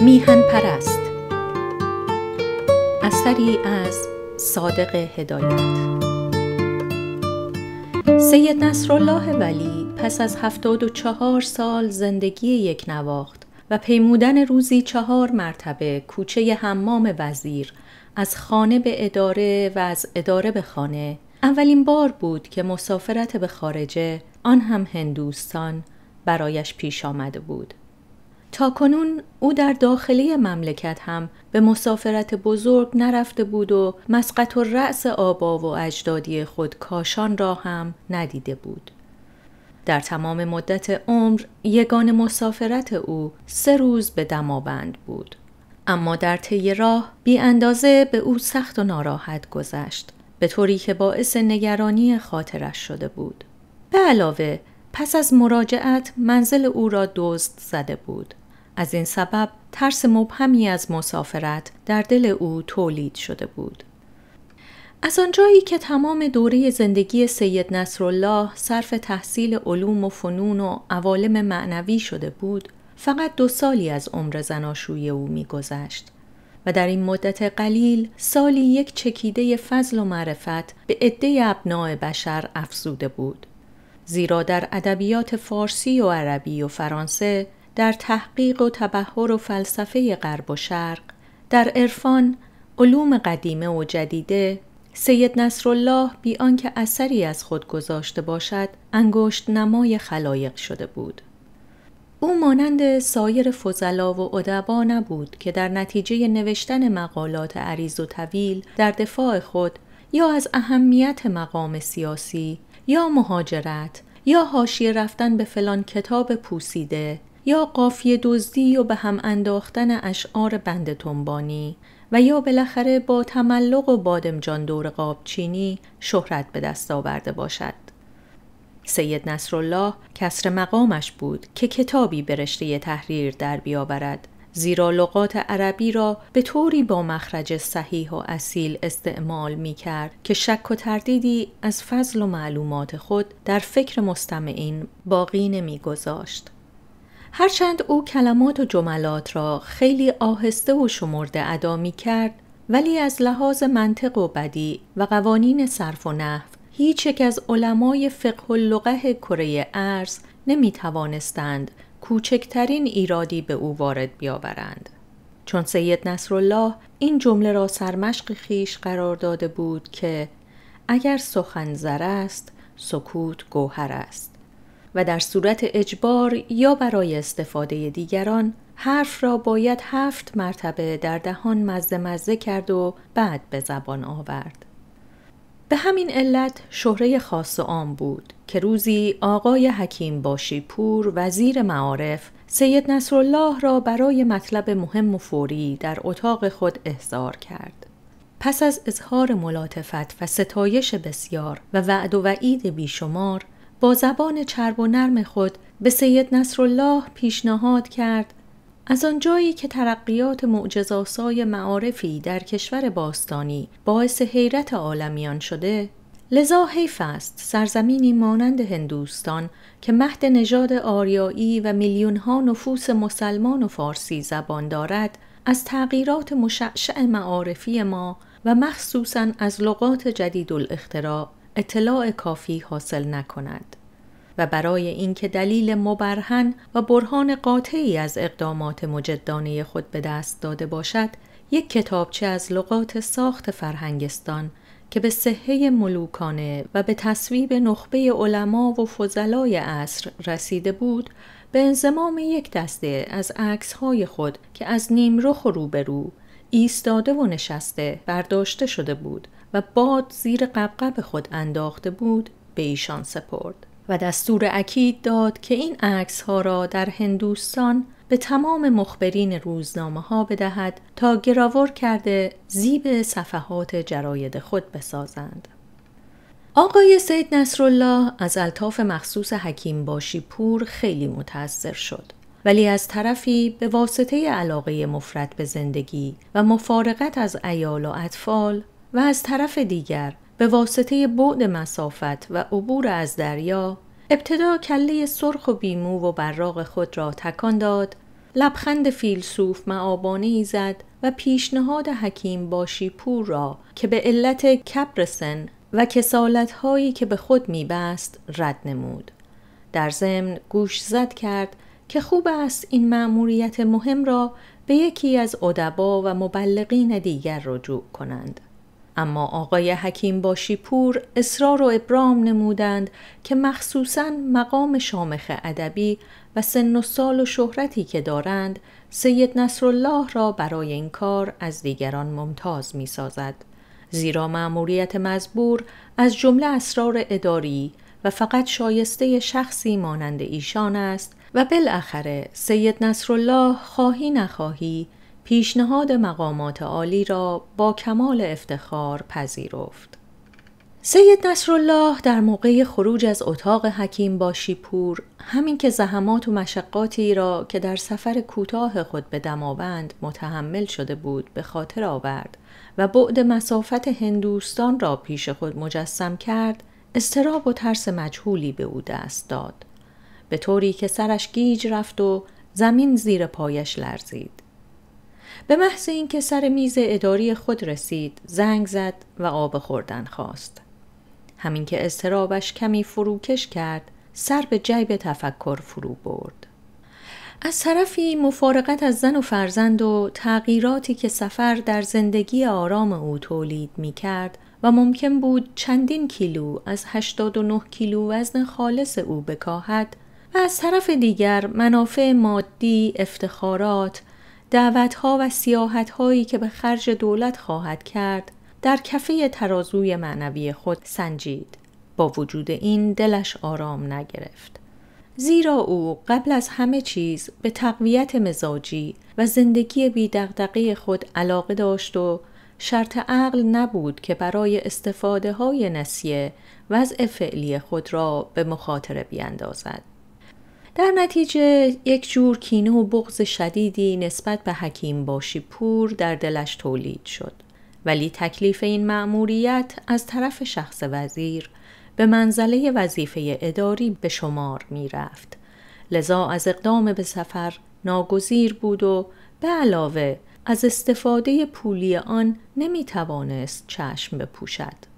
میهن پرست اثری از صادق هدایت سید نصرالله ولی پس از هفتاد و چهار سال زندگی یک نواخت و پیمودن روزی چهار مرتبه کوچه حمام وزیر از خانه به اداره و از اداره به خانه اولین بار بود که مسافرت به خارجه آن هم هندوستان برایش پیش آمده بود تا کنون او در داخلی مملکت هم به مسافرت بزرگ نرفته بود و مسقط و رأس آبا و اجدادی خود کاشان را هم ندیده بود. در تمام مدت عمر یگان مسافرت او سه روز به دمابند بود. اما در طی راه بی اندازه به او سخت و ناراحت گذشت به طوری که باعث نگرانی خاطرش شده بود. به علاوه پس از مراجعت منزل او را دزد زده بود از این سبب ترس مبهمی از مسافرت در دل او تولید شده بود. از آنجایی که تمام دوره زندگی سید نصرالله صرف تحصیل علوم و فنون و عوالم معنوی شده بود، فقط دو سالی از عمر زناشویی او میگذشت و در این مدت قلیل سالی یک چکیده فضل و معرفت به عده ابناع بشر افزوده بود. زیرا در ادبیات فارسی و عربی و فرانسه در تحقیق و تبهر و فلسفه غرب و شرق در عرفان علوم قدیمه و جدیده سید نصرالله بی آنکه اثری از خود گذاشته باشد انگشت نمای خلایق شده بود او مانند سایر فضلا و ادبا نبود که در نتیجه نوشتن مقالات عریض و طویل در دفاع خود یا از اهمیت مقام سیاسی یا مهاجرت یا حاشیه رفتن به فلان کتاب پوسیده یا قافیه دزدی و به هم انداختن اشعار بند تنبانی و یا بالاخره با تملق و بادمجان دور قابچینی شهرت به دست آورده باشد. سید نصرالله کسر مقامش بود که کتابی به رشته تحریر در بیاورد زیرا لغات عربی را به طوری با مخرج صحیح و اصیل استعمال می کرد که شک و تردیدی از فضل و معلومات خود در فکر مستمعین باقی نمی گذاشت. هرچند او کلمات و جملات را خیلی آهسته و شمرده ادا می کرد ولی از لحاظ منطق و بدی و قوانین صرف و نحو هیچ یک از علمای فقه و لغه کره ارز نمی توانستند کوچکترین ایرادی به او وارد بیاورند. چون سید نصرالله این جمله را سرمشق خیش قرار داده بود که اگر سخن زر است سکوت گوهر است و در صورت اجبار یا برای استفاده دیگران حرف را باید هفت مرتبه در دهان مزه مزه کرد و بعد به زبان آورد. به همین علت شهره خاص و بود که روزی آقای حکیم باشی پور وزیر معارف سید نصرالله را برای مطلب مهم و فوری در اتاق خود احضار کرد. پس از اظهار ملاتفت و ستایش بسیار و وعد و وعید بیشمار با زبان چرب و نرم خود به سید نصرالله پیشنهاد کرد از آنجایی که ترقیات معجزاسای معارفی در کشور باستانی باعث حیرت عالمیان شده لذا حیف است سرزمینی مانند هندوستان که مهد نژاد آریایی و میلیونها نفوس مسلمان و فارسی زبان دارد از تغییرات مشعشع معارفی ما و مخصوصا از لغات جدید الاختراع اطلاع کافی حاصل نکند و برای اینکه دلیل مبرهن و برهان قاطعی از اقدامات مجدانه خود به دست داده باشد یک کتابچه از لغات ساخت فرهنگستان که به صحه ملوکانه و به تصویب نخبه علما و فضلای عصر رسیده بود به انزمام یک دسته از عکسهای خود که از نیمرخ و روبرو ایستاده و نشسته برداشته شده بود و باد زیر قبقب خود انداخته بود به ایشان سپرد و دستور اکید داد که این عکس ها را در هندوستان به تمام مخبرین روزنامه ها بدهد تا گراور کرده زیب صفحات جراید خود بسازند. آقای سید نصرالله از الطاف مخصوص حکیم باشی پور خیلی متأثر شد ولی از طرفی به واسطه علاقه مفرد به زندگی و مفارقت از ایال و اطفال و از طرف دیگر به واسطه بعد مسافت و عبور از دریا ابتدا کله سرخ و بیمو و براغ خود را تکان داد لبخند فیلسوف معابانه ای زد و پیشنهاد حکیم پور را که به علت کپرسن و کسالت هایی که به خود میبست رد نمود در ضمن گوش زد کرد که خوب است این مأموریت مهم را به یکی از ادبا و مبلغین دیگر رجوع کنند اما آقای حکیم باشیپور اصرار و ابرام نمودند که مخصوصا مقام شامخ ادبی و سن و سال و شهرتی که دارند سید نصرالله را برای این کار از دیگران ممتاز می سازد. زیرا مأموریت مزبور از جمله اسرار اداری و فقط شایسته شخصی مانند ایشان است و بالاخره سید نصرالله خواهی نخواهی پیشنهاد مقامات عالی را با کمال افتخار پذیرفت. سید نصرالله در موقع خروج از اتاق حکیم با شیپور همین که زحمات و مشقاتی را که در سفر کوتاه خود به دماوند متحمل شده بود به خاطر آورد و بعد مسافت هندوستان را پیش خود مجسم کرد استراب و ترس مجهولی به او دست داد به طوری که سرش گیج رفت و زمین زیر پایش لرزید به محض اینکه سر میز اداری خود رسید زنگ زد و آب خوردن خواست همین که استرابش کمی فروکش کرد سر به جیب تفکر فرو برد از طرفی مفارقت از زن و فرزند و تغییراتی که سفر در زندگی آرام او تولید می کرد و ممکن بود چندین کیلو از 89 کیلو وزن خالص او بکاهد و از طرف دیگر منافع مادی، افتخارات دعوتها و هایی که به خرج دولت خواهد کرد در کفه ترازوی معنوی خود سنجید با وجود این دلش آرام نگرفت زیرا او قبل از همه چیز به تقویت مزاجی و زندگی بی دغدغه خود علاقه داشت و شرط عقل نبود که برای استفاده های نسیه وضع فعلی خود را به مخاطره بیاندازد. در نتیجه یک جور کینه و بغض شدیدی نسبت به حکیم باشی پور در دلش تولید شد ولی تکلیف این مأموریت از طرف شخص وزیر به منزله وظیفه اداری به شمار می رفت. لذا از اقدام به سفر ناگزیر بود و به علاوه از استفاده پولی آن نمی توانست چشم بپوشد.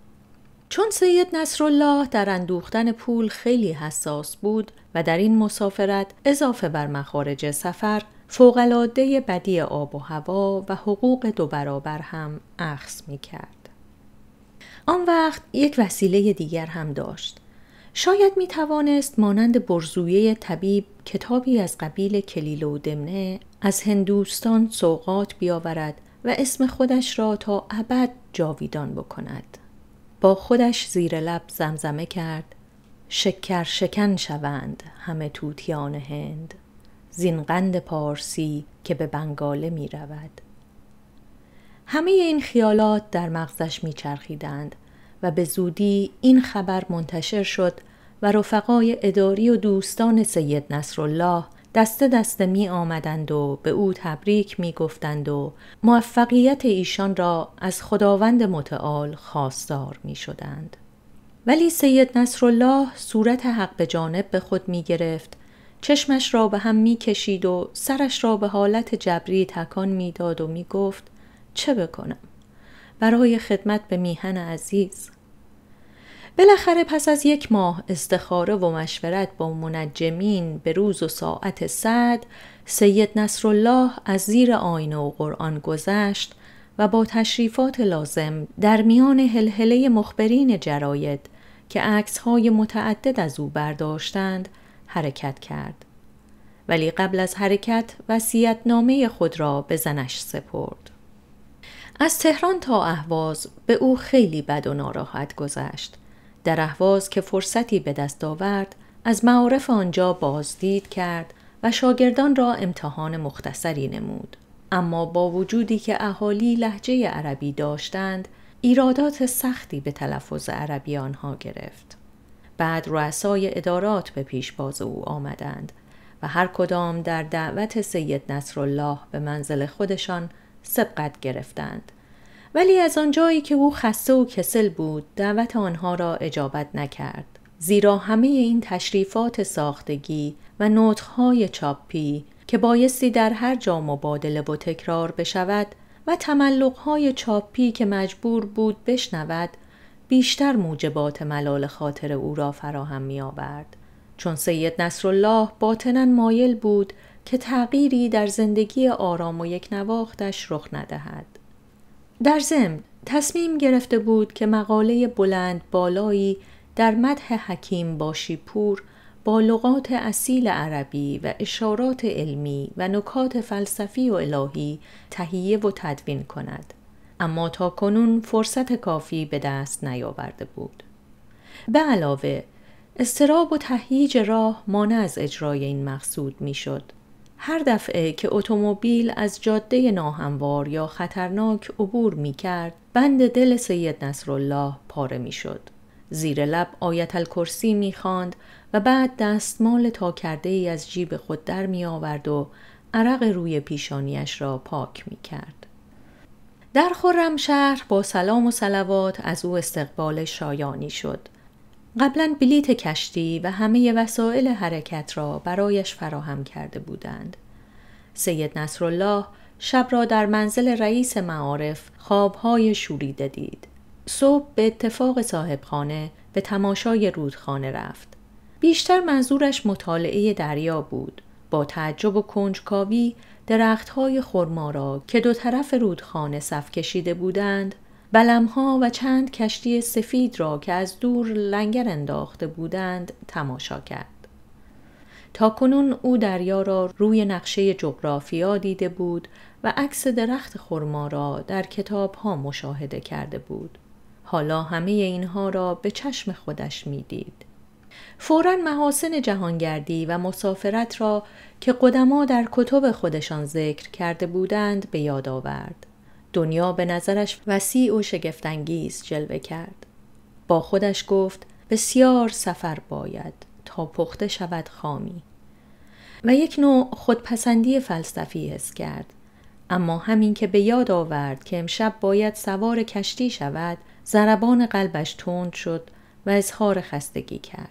چون سید نصرالله در اندوختن پول خیلی حساس بود و در این مسافرت اضافه بر مخارج سفر فوقالعاده بدی آب و هوا و حقوق دو برابر هم اخص می کرد. آن وقت یک وسیله دیگر هم داشت. شاید می توانست مانند برزویه طبیب کتابی از قبیل کلیل و دمنه از هندوستان سوقات بیاورد و اسم خودش را تا ابد جاویدان بکند. با خودش زیر لب زمزمه کرد شکر شکن شوند همه توتیان هند زین پارسی که به بنگاله می رود. همه این خیالات در مغزش می چرخیدند و به زودی این خبر منتشر شد و رفقای اداری و دوستان سید نصرالله دسته دسته می آمدند و به او تبریک می گفتند و موفقیت ایشان را از خداوند متعال خواستار می شدند. ولی سید نصرالله صورت حق به جانب به خود می گرفت چشمش را به هم می کشید و سرش را به حالت جبری تکان می داد و می گفت چه بکنم برای خدمت به میهن عزیز بالاخره پس از یک ماه استخاره و مشورت با منجمین به روز و ساعت صد سید نصرالله از زیر آینه و قرآن گذشت و با تشریفات لازم در میان هلهله مخبرین جراید که عکسهای متعدد از او برداشتند حرکت کرد ولی قبل از حرکت نامه خود را به زنش سپرد از تهران تا اهواز به او خیلی بد و ناراحت گذشت در احواز که فرصتی به دست آورد از معارف آنجا بازدید کرد و شاگردان را امتحان مختصری نمود اما با وجودی که اهالی لحجه عربی داشتند ایرادات سختی به تلفظ عربی آنها گرفت بعد رؤسای ادارات به پیش او آمدند و هر کدام در دعوت سید نصرالله به منزل خودشان سبقت گرفتند ولی از آنجایی که او خسته و کسل بود دعوت آنها را اجابت نکرد زیرا همه این تشریفات ساختگی و نوتهای چاپی که بایستی در هر جا مبادله و تکرار بشود و تملقهای چاپی که مجبور بود بشنود بیشتر موجبات ملال خاطر او را فراهم می آورد. چون سید نصرالله باطنا مایل بود که تغییری در زندگی آرام و یک نواختش رخ ندهد. در ضمن تصمیم گرفته بود که مقاله بلند بالایی در مدح حکیم باشیپور با لغات اصیل عربی و اشارات علمی و نکات فلسفی و الهی تهیه و تدوین کند اما تا کنون فرصت کافی به دست نیاورده بود به علاوه استراب و تهییج راه مانع از اجرای این مقصود میشد هر دفعه که اتومبیل از جاده ناهموار یا خطرناک عبور می کرد، بند دل سید نصرالله پاره می شد. زیر لب آیت الکرسی می خاند و بعد دستمال تا کرده ای از جیب خود در می آورد و عرق روی پیشانیش را پاک می کرد. در شهر با سلام و سلوات از او استقبال شایانی شد. قبلا بلیت کشتی و همه وسایل حرکت را برایش فراهم کرده بودند. سید نصرالله شب را در منزل رئیس معارف خوابهای شوریده دید. صبح به اتفاق صاحبخانه به تماشای رودخانه رفت. بیشتر منظورش مطالعه دریا بود. با تعجب و کنجکاوی درختهای خرما را که دو طرف رودخانه صف کشیده بودند بلمها و چند کشتی سفید را که از دور لنگر انداخته بودند تماشا کرد. تا کنون او دریا را روی نقشه جغرافیا دیده بود و عکس درخت خرما را در کتاب ها مشاهده کرده بود. حالا همه اینها را به چشم خودش میدید. فورا محاسن جهانگردی و مسافرت را که قدما در کتب خودشان ذکر کرده بودند به یاد آورد. دنیا به نظرش وسیع و شگفتانگیز جلوه کرد با خودش گفت بسیار سفر باید تا پخته شود خامی و یک نوع خودپسندی فلسفی حس کرد اما همین که به یاد آورد که امشب باید سوار کشتی شود زربان قلبش تند شد و اظهار خستگی کرد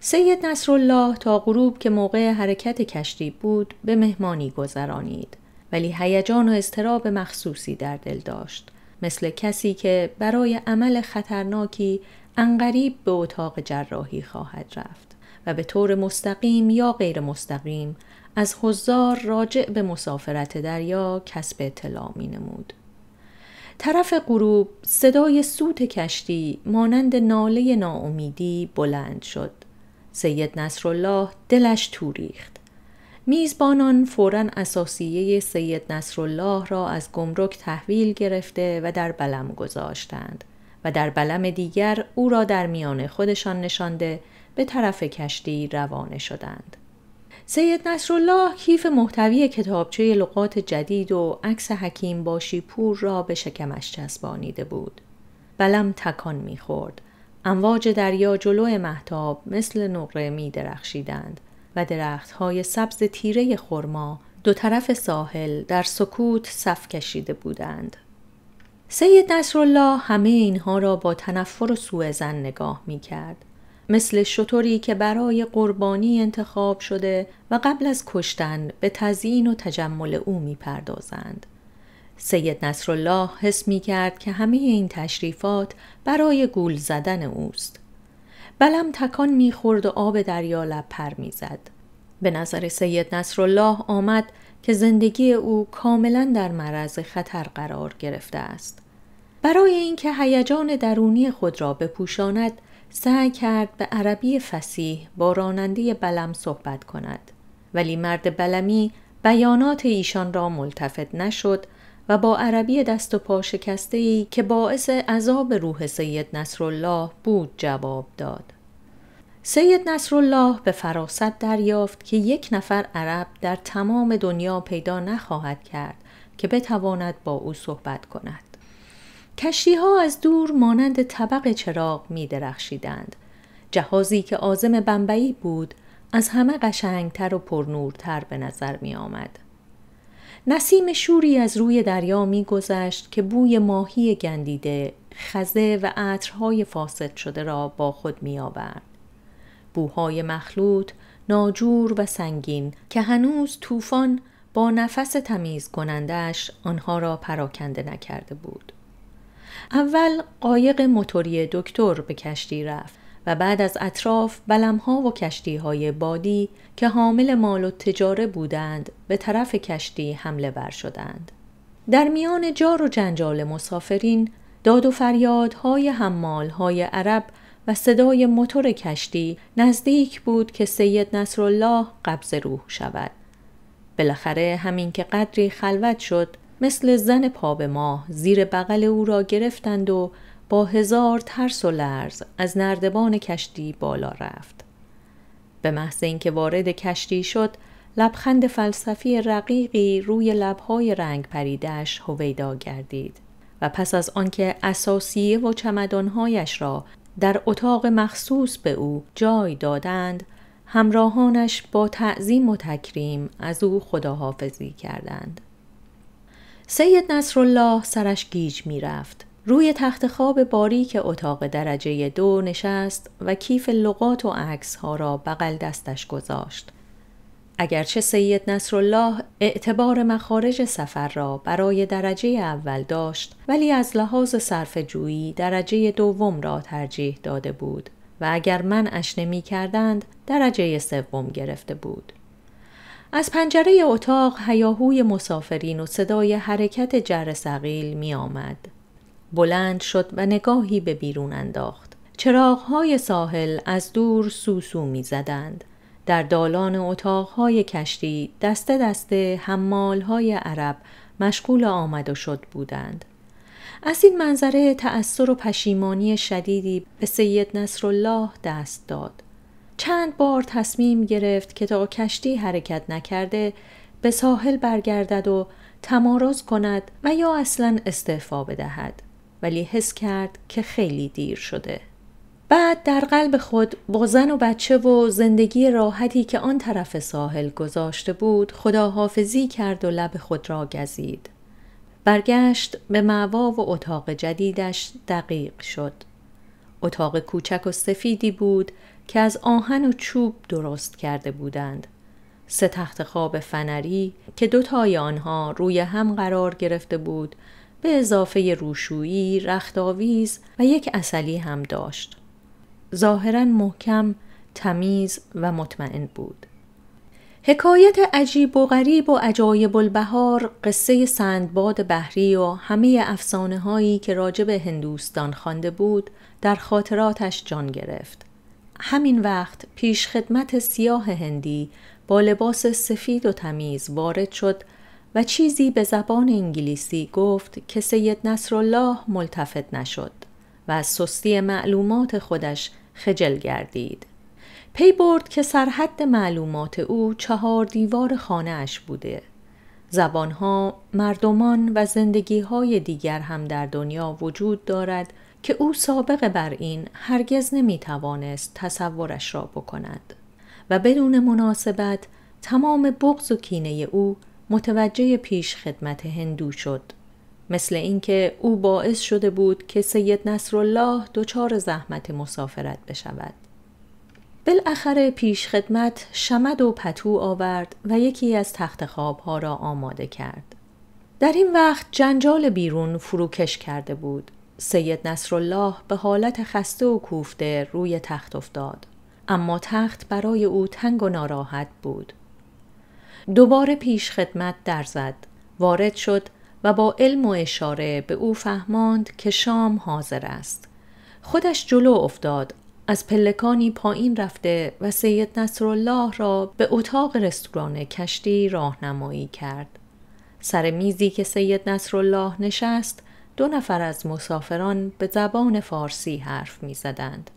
سید نصرالله تا غروب که موقع حرکت کشتی بود به مهمانی گذرانید ولی هیجان و استراب مخصوصی در دل داشت مثل کسی که برای عمل خطرناکی انقریب به اتاق جراحی خواهد رفت و به طور مستقیم یا غیر مستقیم از حضار راجع به مسافرت دریا کسب اطلاع می طرف غروب صدای سوت کشتی مانند ناله ناامیدی بلند شد. سید نصرالله دلش تو ریخت. میزبانان فورا اساسیه سید نصرالله را از گمرک تحویل گرفته و در بلم گذاشتند و در بلم دیگر او را در میان خودشان نشانده به طرف کشتی روانه شدند. سید نصرالله کیف محتوی کتابچه لغات جدید و عکس حکیم باشی پور را به شکمش چسبانیده بود. بلم تکان میخورد. امواج دریا جلو محتاب مثل نقره می درخشیدند و های سبز تیره خرما دو طرف ساحل در سکوت صف کشیده بودند. سید نصرالله همه اینها را با تنفر و سوء زن نگاه می کرد. مثل شطوری که برای قربانی انتخاب شده و قبل از کشتن به تزیین و تجمل او می پردازند. سید نصرالله حس می کرد که همه این تشریفات برای گول زدن اوست. بلم تکان میخورد و آب دریا لب پر میزد به نظر سید نصرالله آمد که زندگی او کاملا در مرز خطر قرار گرفته است برای اینکه هیجان درونی خود را بپوشاند سعی کرد به عربی فسیح با راننده بلم صحبت کند ولی مرد بلمی بیانات ایشان را ملتفت نشد و با عربی دست و پا شکسته ای که باعث عذاب روح سید نصرالله بود جواب داد. سید نصرالله به فراست دریافت که یک نفر عرب در تمام دنیا پیدا نخواهد کرد که بتواند با او صحبت کند. کشتی ها از دور مانند طبق چراغ می درخشیدند. جهازی که آزم بمبئی بود از همه قشنگتر و پرنورتر به نظر می آمد. نسیم شوری از روی دریا میگذشت که بوی ماهی گندیده خزه و عطرهای فاسد شده را با خود آورد. بوهای مخلوط ناجور و سنگین که هنوز طوفان با نفس تمیز کنندش آنها را پراکنده نکرده بود اول قایق موتوری دکتر به کشتی رفت و بعد از اطراف بلمها و کشتی های بادی که حامل مال و تجاره بودند به طرف کشتی حمله بر شدند. در میان جار و جنجال مسافرین داد و فریادهای های عرب و صدای موتور کشتی نزدیک بود که سید نصرالله قبض روح شود. بالاخره همین که قدری خلوت شد مثل زن پا به ماه زیر بغل او را گرفتند و با هزار ترس و لرز از نردبان کشتی بالا رفت. به محض اینکه وارد کشتی شد، لبخند فلسفی رقیقی روی لبهای رنگ پریدش هویدا گردید و پس از آنکه اساسیه و چمدانهایش را در اتاق مخصوص به او جای دادند، همراهانش با تعظیم و تکریم از او خداحافظی کردند. سید نصرالله سرش گیج میرفت روی تخت خواب باریک اتاق درجه دو نشست و کیف لغات و عکس ها را بغل دستش گذاشت. اگرچه سید نصرالله اعتبار مخارج سفر را برای درجه اول داشت ولی از لحاظ صرف جویی درجه دوم را ترجیح داده بود و اگر من اشنه می کردند درجه سوم گرفته بود. از پنجره اتاق هیاهوی مسافرین و صدای حرکت جر سقیل می آمد. بلند شد و نگاهی به بیرون انداخت چراغهای ساحل از دور سوسو می زدند. در دالان اتاقهای کشتی دسته دسته حمالهای عرب مشغول آمد و شد بودند. از این منظره تأثیر و پشیمانی شدیدی به سید نصرالله دست داد. چند بار تصمیم گرفت که تا کشتی حرکت نکرده به ساحل برگردد و تمارز کند و یا اصلا استعفا بدهد. ولی حس کرد که خیلی دیر شده. بعد در قلب خود با زن و بچه و زندگی راحتی که آن طرف ساحل گذاشته بود خداحافظی کرد و لب خود را گزید. برگشت به معوا و اتاق جدیدش دقیق شد. اتاق کوچک و سفیدی بود که از آهن و چوب درست کرده بودند. سه تخت خواب فنری که دوتای آنها روی هم قرار گرفته بود به اضافه روشویی، رختاویز و یک اصلی هم داشت. ظاهرا محکم، تمیز و مطمئن بود. حکایت عجیب و غریب و عجایب البهار قصه سندباد بحری و همه افسانه هایی که راجب هندوستان خوانده بود در خاطراتش جان گرفت. همین وقت پیش خدمت سیاه هندی با لباس سفید و تمیز وارد شد و چیزی به زبان انگلیسی گفت که سید نصرالله ملتفت نشد و از سستی معلومات خودش خجل گردید. پی برد که سرحد معلومات او چهار دیوار خانه اش بوده. زبانها، مردمان و زندگیهای دیگر هم در دنیا وجود دارد که او سابق بر این هرگز نمی توانست تصورش را بکند و بدون مناسبت تمام بغض و کینه او متوجه پیش خدمت هندو شد مثل اینکه او باعث شده بود که سید نصرالله دچار زحمت مسافرت بشود بالاخره پیش خدمت شمد و پتو آورد و یکی از تخت خوابها را آماده کرد در این وقت جنجال بیرون فروکش کرده بود سید نصرالله به حالت خسته و کوفته روی تخت افتاد اما تخت برای او تنگ و ناراحت بود دوباره پیش خدمت در زد وارد شد و با علم و اشاره به او فهماند که شام حاضر است خودش جلو افتاد از پلکانی پایین رفته و سید نصرالله را به اتاق رستوران کشتی راهنمایی کرد سر میزی که سید نصرالله نشست دو نفر از مسافران به زبان فارسی حرف می زدند.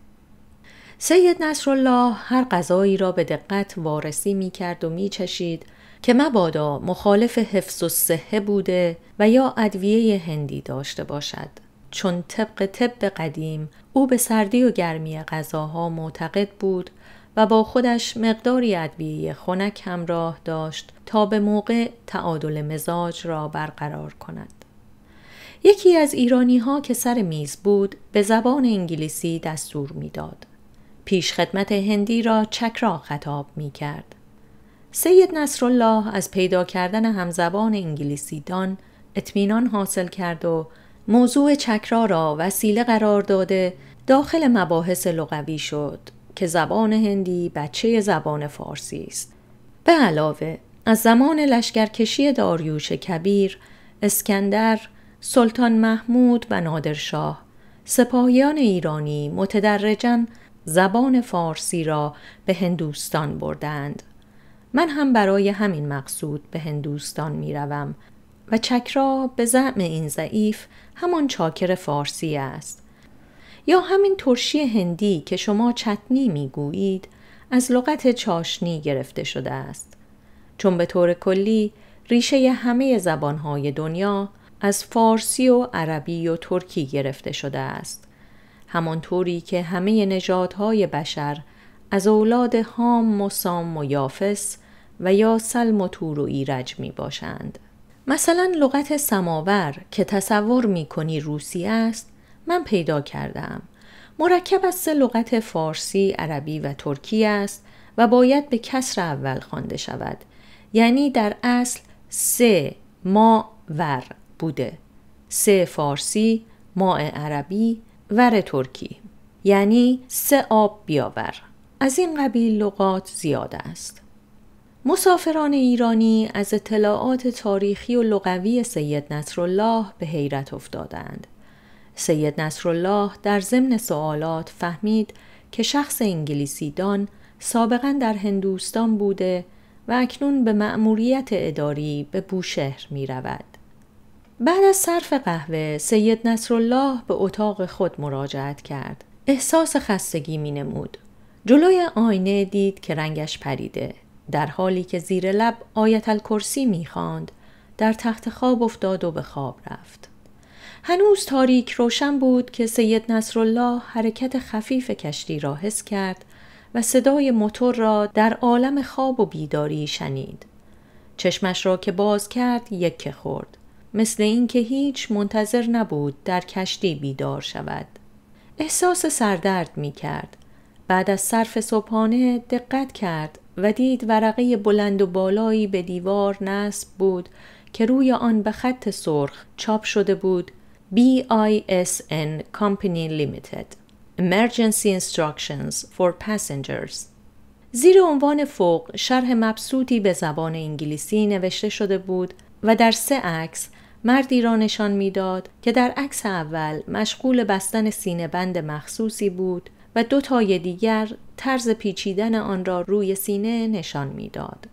سید نصرالله هر غذایی را به دقت وارسی می کرد و می چشید که مبادا مخالف حفظ و صحه بوده و یا ادویه هندی داشته باشد چون طبق طب قدیم او به سردی و گرمی غذاها معتقد بود و با خودش مقداری ادویه خنک همراه داشت تا به موقع تعادل مزاج را برقرار کند یکی از ایرانی ها که سر میز بود به زبان انگلیسی دستور میداد پیش خدمت هندی را چکرا خطاب می کرد سید نصرالله از پیدا کردن همزبان انگلیسی دان اطمینان حاصل کرد و موضوع چکرا را وسیله قرار داده داخل مباحث لغوی شد که زبان هندی بچه زبان فارسی است. به علاوه از زمان لشکرکشی داریوش کبیر، اسکندر، سلطان محمود و نادرشاه سپاهیان ایرانی متدرجن زبان فارسی را به هندوستان بردند من هم برای همین مقصود به هندوستان می روم و چکرا به زعم این ضعیف همان چاکر فارسی است یا همین ترشی هندی که شما چتنی گویید از لغت چاشنی گرفته شده است چون به طور کلی ریشه همه زبانهای دنیا از فارسی و عربی و ترکی گرفته شده است همانطوری که همه نژادهای بشر از اولاد هام و سام و یافس و یا سلم و و ایرج می باشند. مثلا لغت سماور که تصور می کنی روسی است من پیدا کردم. مرکب از سه لغت فارسی، عربی و ترکی است و باید به کسر اول خوانده شود. یعنی در اصل سه ما ور بوده. سه فارسی، ما عربی، ور ترکی. یعنی سه آب بیاور. از این قبیل لغات زیاد است. مسافران ایرانی از اطلاعات تاریخی و لغوی سید نصرالله به حیرت افتادند. سید نصرالله در ضمن سوالات فهمید که شخص انگلیسی دان سابقا در هندوستان بوده و اکنون به مأموریت اداری به بوشهر می رود. بعد از صرف قهوه سید نصرالله به اتاق خود مراجعت کرد. احساس خستگی می نمود جلوی آینه دید که رنگش پریده در حالی که زیر لب آیت الکرسی میخواند در تخت خواب افتاد و به خواب رفت هنوز تاریک روشن بود که سید نصرالله حرکت خفیف کشتی را حس کرد و صدای موتور را در عالم خواب و بیداری شنید چشمش را که باز کرد یک خورد مثل اینکه هیچ منتظر نبود در کشتی بیدار شود احساس سردرد می کرد بعد از صرف صبحانه دقت کرد و دید ورقه بلند و بالایی به دیوار نصب بود که روی آن به خط سرخ چاپ شده بود BISN Company Limited Emergency Instructions for Passengers زیر عنوان فوق شرح مبسوطی به زبان انگلیسی نوشته شده بود و در سه عکس مردی را نشان میداد که در عکس اول مشغول بستن سینه بند مخصوصی بود و دو تای دیگر طرز پیچیدن آن را روی سینه نشان میداد.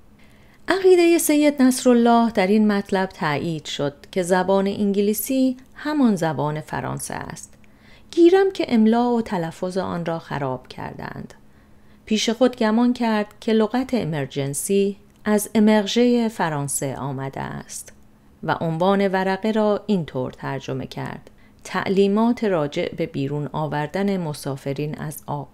عقیده سید نصرالله در این مطلب تایید شد که زبان انگلیسی همان زبان فرانسه است. گیرم که املا و تلفظ آن را خراب کردند. پیش خود گمان کرد که لغت امرجنسی از امرژه فرانسه آمده است و عنوان ورقه را اینطور ترجمه کرد. تعلیمات راجع به بیرون آوردن مسافرین از آب.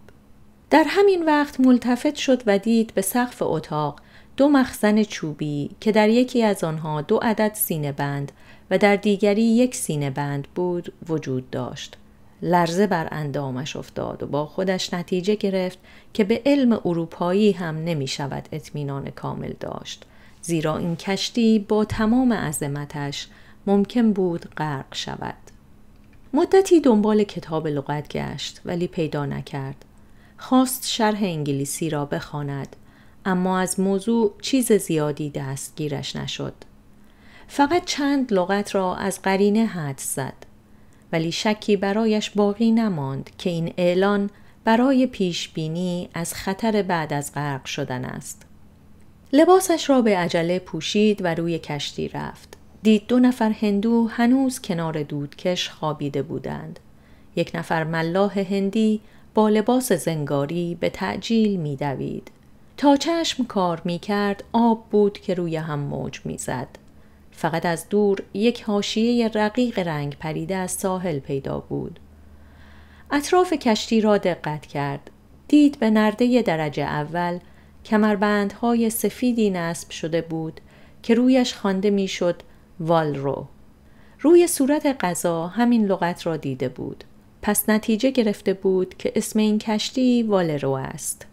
در همین وقت ملتفت شد و دید به سقف اتاق دو مخزن چوبی که در یکی از آنها دو عدد سینه بند و در دیگری یک سینه بند بود وجود داشت. لرزه بر اندامش افتاد و با خودش نتیجه گرفت که به علم اروپایی هم نمی شود اطمینان کامل داشت. زیرا این کشتی با تمام عظمتش ممکن بود غرق شود. مدتی دنبال کتاب لغت گشت ولی پیدا نکرد. خواست شرح انگلیسی را بخواند اما از موضوع چیز زیادی دستگیرش نشد. فقط چند لغت را از قرینه حد زد ولی شکی برایش باقی نماند که این اعلان برای پیش بینی از خطر بعد از غرق شدن است. لباسش را به عجله پوشید و روی کشتی رفت. دید دو نفر هندو هنوز کنار دودکش خوابیده بودند. یک نفر ملاح هندی با لباس زنگاری به تعجیل دوید. تا چشم کار کرد آب بود که روی هم موج میزد. فقط از دور یک حاشیه رقیق رنگ پریده از ساحل پیدا بود. اطراف کشتی را دقت کرد. دید به نرده درجه اول کمربندهای سفیدی نصب شده بود که رویش خوانده میشد والرو روی صورت غذا همین لغت را دیده بود پس نتیجه گرفته بود که اسم این کشتی والرو است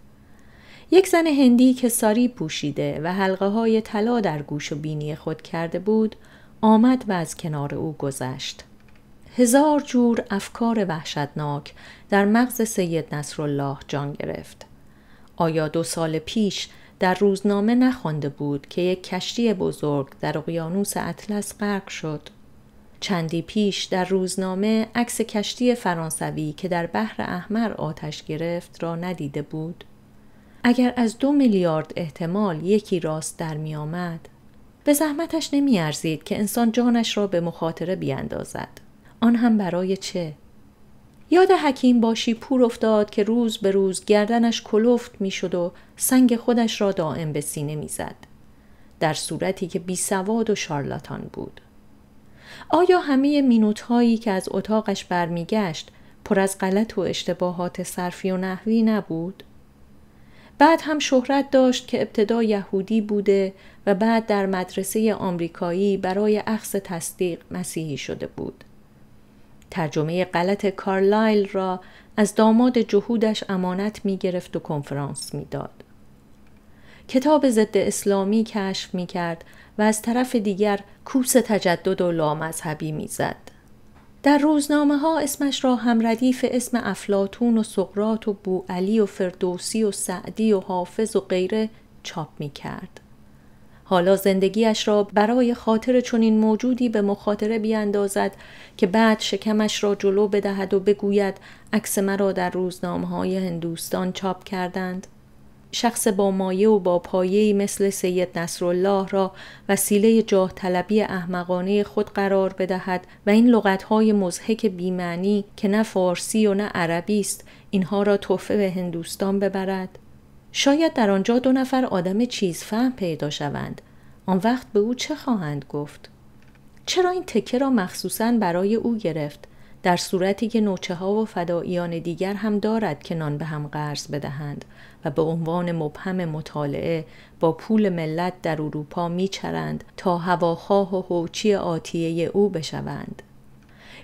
یک زن هندی که ساری پوشیده و حلقه های طلا در گوش و بینی خود کرده بود آمد و از کنار او گذشت هزار جور افکار وحشتناک در مغز سید نصرالله جان گرفت آیا دو سال پیش در روزنامه نخوانده بود که یک کشتی بزرگ در اقیانوس اطلس غرق شد. چندی پیش در روزنامه عکس کشتی فرانسوی که در بحر احمر آتش گرفت را ندیده بود. اگر از دو میلیارد احتمال یکی راست در می به زحمتش نمی که انسان جانش را به مخاطره بیاندازد. آن هم برای چه؟ یاد حکیم باشی پور افتاد که روز به روز گردنش کلفت میشد و سنگ خودش را دائم به سینه میزد در صورتی که بی سواد و شارلاتان بود آیا همه مینوت هایی که از اتاقش برمیگشت پر از غلط و اشتباهات صرفی و نحوی نبود بعد هم شهرت داشت که ابتدا یهودی بوده و بعد در مدرسه آمریکایی برای اخذ تصدیق مسیحی شده بود ترجمه غلط کارلایل را از داماد جهودش امانت می گرفت و کنفرانس می داد. کتاب ضد اسلامی کشف می کرد و از طرف دیگر کوس تجدد و لامذهبی می زد. در روزنامه ها اسمش را هم ردیف اسم افلاتون و سقرات و بوعلی و فردوسی و سعدی و حافظ و غیره چاپ می کرد. حالا زندگیش را برای خاطر چنین موجودی به مخاطره بیاندازد که بعد شکمش را جلو بدهد و بگوید عکس مرا در های هندوستان چاپ کردند شخص با مایه و با پایه‌ای مثل سید نصرالله را وسیله جاه طلبی احمقانه خود قرار بدهد و این لغتهای مزهک بیمعنی که نه فارسی و نه عربی است اینها را تحفه به هندوستان ببرد شاید در آنجا دو نفر آدم چیز فهم پیدا شوند آن وقت به او چه خواهند گفت چرا این تکه را مخصوصا برای او گرفت در صورتی که نوچه ها و فدائیان دیگر هم دارد که نان به هم قرض بدهند و به عنوان مبهم مطالعه با پول ملت در اروپا میچرند تا هواخواه و هوچی آتیه او بشوند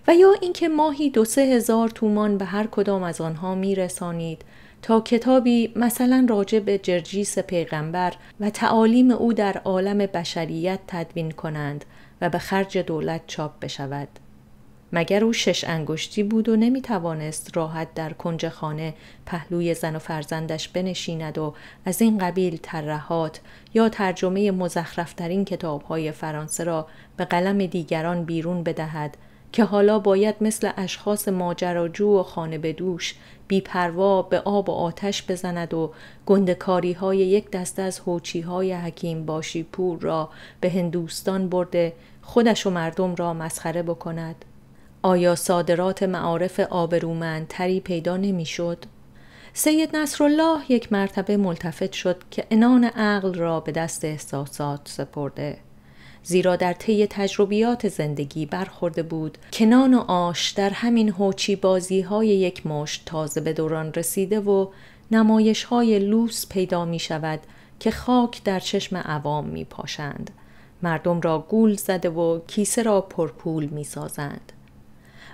و یا اینکه ماهی دو سه هزار تومان به هر کدام از آنها میرسانید تا کتابی مثلا راجع به جرجیس پیغمبر و تعالیم او در عالم بشریت تدوین کنند و به خرج دولت چاپ بشود مگر او شش انگشتی بود و نمی توانست راحت در کنج خانه پهلوی زن و فرزندش بنشیند و از این قبیل طرحات یا ترجمه مزخرفترین کتابهای فرانسه را به قلم دیگران بیرون بدهد که حالا باید مثل اشخاص ماجراجو و خانه بدوش پروا به آب و آتش بزند و گندکاری های یک دسته از هوچی های حکیم باشی پور را به هندوستان برده خودش و مردم را مسخره بکند آیا صادرات معارف آبرومندتری پیدا نمیشد؟ سید نصرالله یک مرتبه ملتفت شد که انان عقل را به دست احساسات سپرده زیرا در طی تجربیات زندگی برخورده بود که نان و آش در همین هوچی بازی های یک مشت تازه به دوران رسیده و نمایش های لوس پیدا می شود که خاک در چشم عوام می پاشند. مردم را گول زده و کیسه را پرپول می سازند.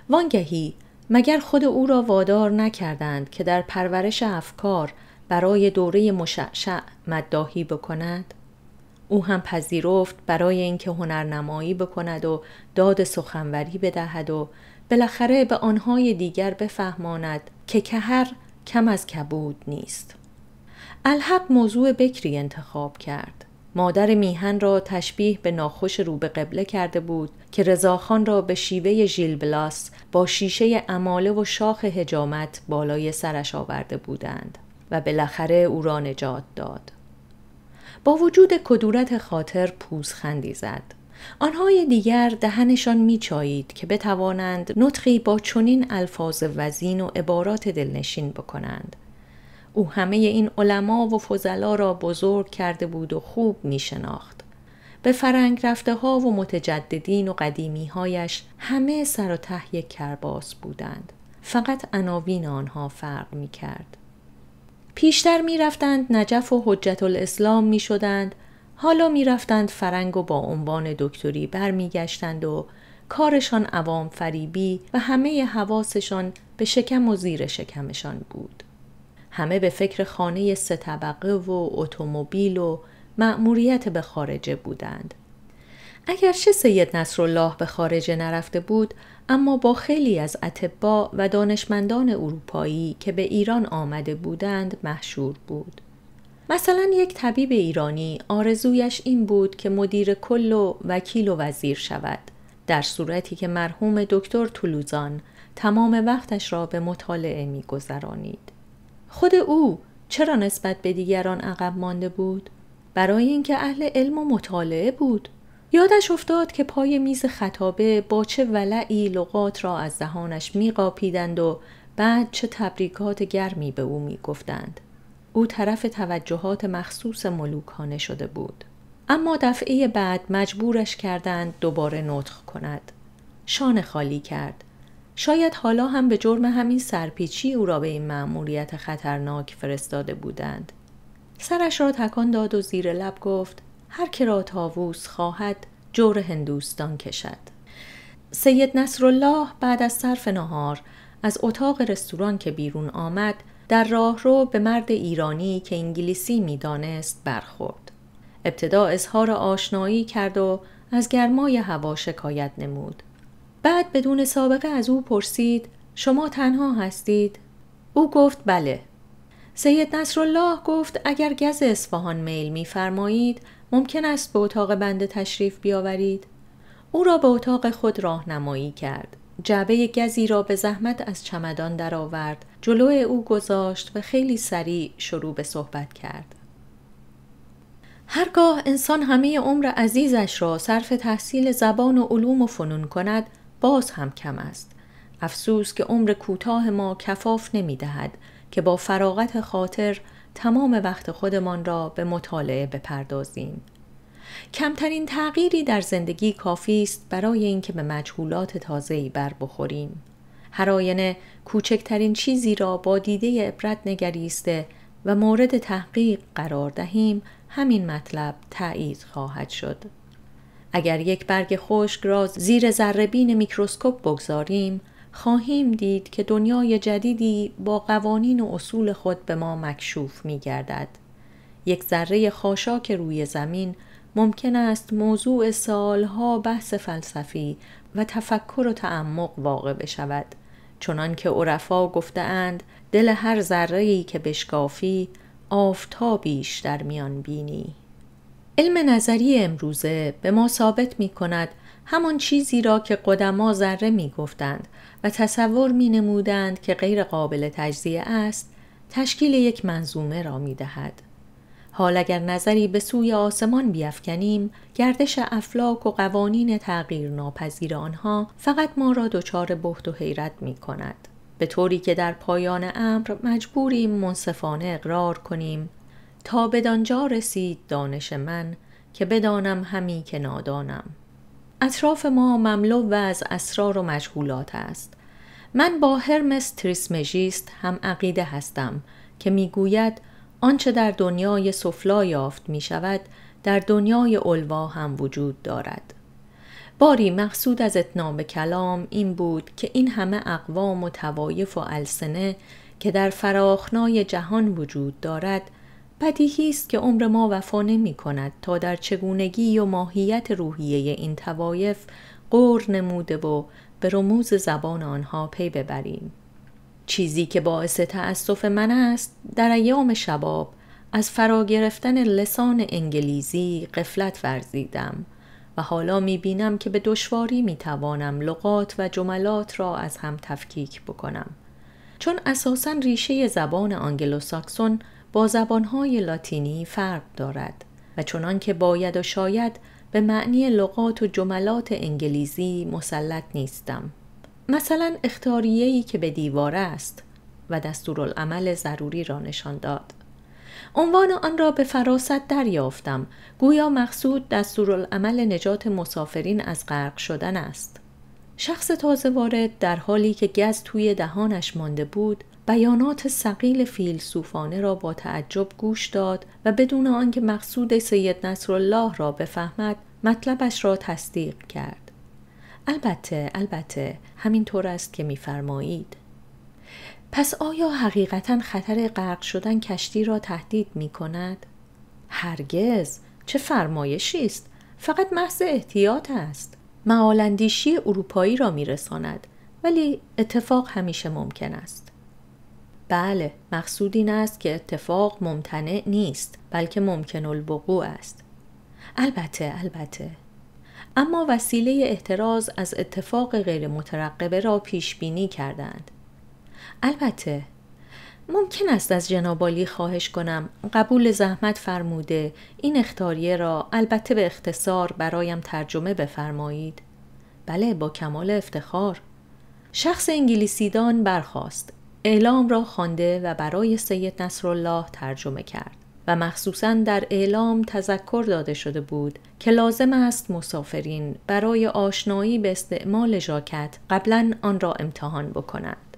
وانگهی مگر خود او را وادار نکردند که در پرورش افکار برای دوره مشعشع مداهی بکند؟ او هم پذیرفت برای اینکه هنرنمایی بکند و داد سخنوری بدهد و بالاخره به آنهای دیگر بفهماند که کهر کم از کبود نیست الحق موضوع بکری انتخاب کرد مادر میهن را تشبیه به ناخوش رو به قبله کرده بود که رضاخان را به شیوه ژیل بلاس با شیشه اماله و شاخ هجامت بالای سرش آورده بودند و بالاخره او را نجات داد با وجود کدورت خاطر پوزخندی زد آنهای دیگر دهنشان میچایید که بتوانند نطقی با چنین الفاظ وزین و عبارات دلنشین بکنند او همه این علما و فضلا را بزرگ کرده بود و خوب می شناخت. به فرنگ رفته ها و متجددین و قدیمی هایش همه سر و ته کرباس بودند. فقط عناوین آنها فرق می کرد. پیشتر می رفتند نجف و حجت الاسلام می شدند حالا می رفتند فرنگ و با عنوان دکتری برمیگشتند و کارشان عوام فریبی و همه حواسشان به شکم و زیر شکمشان بود. همه به فکر خانه سه طبقه و اتومبیل و مأموریت به خارجه بودند. چه سید نصرالله به خارجه نرفته بود اما با خیلی از اتباع و دانشمندان اروپایی که به ایران آمده بودند مشهور بود. مثلا یک طبیب ایرانی آرزویش این بود که مدیر کل و وکیل و وزیر شود در صورتی که مرحوم دکتر تولوزان تمام وقتش را به مطالعه میگذرانید خود او چرا نسبت به دیگران عقب مانده بود برای اینکه اهل علم و مطالعه بود یادش افتاد که پای میز خطابه با چه ولعی لغات را از دهانش میقاپیدند و بعد چه تبریکات گرمی به او میگفتند او طرف توجهات مخصوص ملوکانه شده بود اما دفعه بعد مجبورش کردند دوباره نطخ کند شان خالی کرد شاید حالا هم به جرم همین سرپیچی او را به این مأموریت خطرناک فرستاده بودند سرش را تکان داد و زیر لب گفت هر که را خواهد جور هندوستان کشد سید نصرالله بعد از صرف نهار از اتاق رستوران که بیرون آمد در راه رو به مرد ایرانی که انگلیسی میدانست برخورد ابتدا اظهار آشنایی کرد و از گرمای هوا شکایت نمود بعد بدون سابقه از او پرسید شما تنها هستید او گفت بله سید نصرالله گفت اگر گز اصفهان میل میفرمایید ممکن است به اتاق بنده تشریف بیاورید او را به اتاق خود راهنمایی کرد جعبه گزی را به زحمت از چمدان درآورد جلو او گذاشت و خیلی سریع شروع به صحبت کرد هرگاه انسان همه عمر عزیزش را صرف تحصیل زبان و علوم و فنون کند باز هم کم است افسوس که عمر کوتاه ما کفاف نمی دهد که با فراغت خاطر تمام وقت خودمان را به مطالعه بپردازیم. کمترین تغییری در زندگی کافی است برای اینکه به مجهولات تازه‌ای بر بخوریم. هر آینه کوچکترین چیزی را با دیده عبرت نگریسته و مورد تحقیق قرار دهیم همین مطلب تایید خواهد شد. اگر یک برگ خشک را زیر بین میکروسکوپ بگذاریم خواهیم دید که دنیای جدیدی با قوانین و اصول خود به ما مکشوف می گردد. یک ذره خاشاک روی زمین ممکن است موضوع سالها بحث فلسفی و تفکر و تعمق واقع بشود چنان که عرفا گفتهاند دل هر ذره که بشکافی آفتابیش در میان بینی علم نظری امروزه به ما ثابت می کند همان چیزی را که قدما ذره می گفتند و تصور می نمودند که غیر قابل تجزیه است تشکیل یک منظومه را می دهد. حال اگر نظری به سوی آسمان بیافکنیم گردش افلاک و قوانین تغییر ناپذیر آنها فقط ما را دچار بحت و حیرت می کند. به طوری که در پایان امر مجبوریم منصفانه اقرار کنیم تا بدانجا رسید دانش من که بدانم همی که نادانم. اطراف ما مملو و از اسرار و مشغولات است من با هرمس تریسمژیست هم عقیده هستم که میگوید آنچه در دنیای سفلا یافت می شود در دنیای علوا هم وجود دارد باری مقصود از اتناب کلام این بود که این همه اقوام و توایف و السنه که در فراخنای جهان وجود دارد بدیهی است که عمر ما وفا نمی کند تا در چگونگی و ماهیت روحیه این توایف غور نموده و به رموز زبان آنها پی ببریم چیزی که باعث تأسف من است در ایام شباب از فرا گرفتن لسان انگلیزی قفلت ورزیدم و حالا می بینم که به دشواری می توانم لغات و جملات را از هم تفکیک بکنم چون اساسا ریشه زبان آنگلوساکسون با زبانهای لاتینی فرق دارد و چنان که باید و شاید به معنی لغات و جملات انگلیزی مسلط نیستم. مثلا اختاریهی که به دیوار است و دستورالعمل ضروری را نشان داد. عنوان آن را به فراست دریافتم گویا مقصود دستورالعمل نجات مسافرین از غرق شدن است شخص تازه وارد در حالی که گز توی دهانش مانده بود بیانات سقیل فیلسوفانه را با تعجب گوش داد و بدون آنکه مقصود سید نصرالله را بفهمد مطلبش را تصدیق کرد البته البته همینطور است که میفرمایید پس آیا حقیقتا خطر غرق شدن کشتی را تهدید می کند؟ هرگز چه فرمایشی است فقط محض احتیاط است معالندیشی اروپایی را میرساند ولی اتفاق همیشه ممکن است بله مقصود این است که اتفاق ممتنع نیست بلکه ممکن الوقوع است البته البته اما وسیله احتراز از اتفاق غیر مترقبه را پیش بینی کردند البته ممکن است از جنابالی خواهش کنم قبول زحمت فرموده این اختاریه را البته به اختصار برایم ترجمه بفرمایید بله با کمال افتخار شخص انگلیسیدان برخاست اعلام را خوانده و برای سید نصرالله ترجمه کرد و مخصوصا در اعلام تذکر داده شده بود که لازم است مسافرین برای آشنایی به استعمال ژاکت قبلا آن را امتحان بکنند.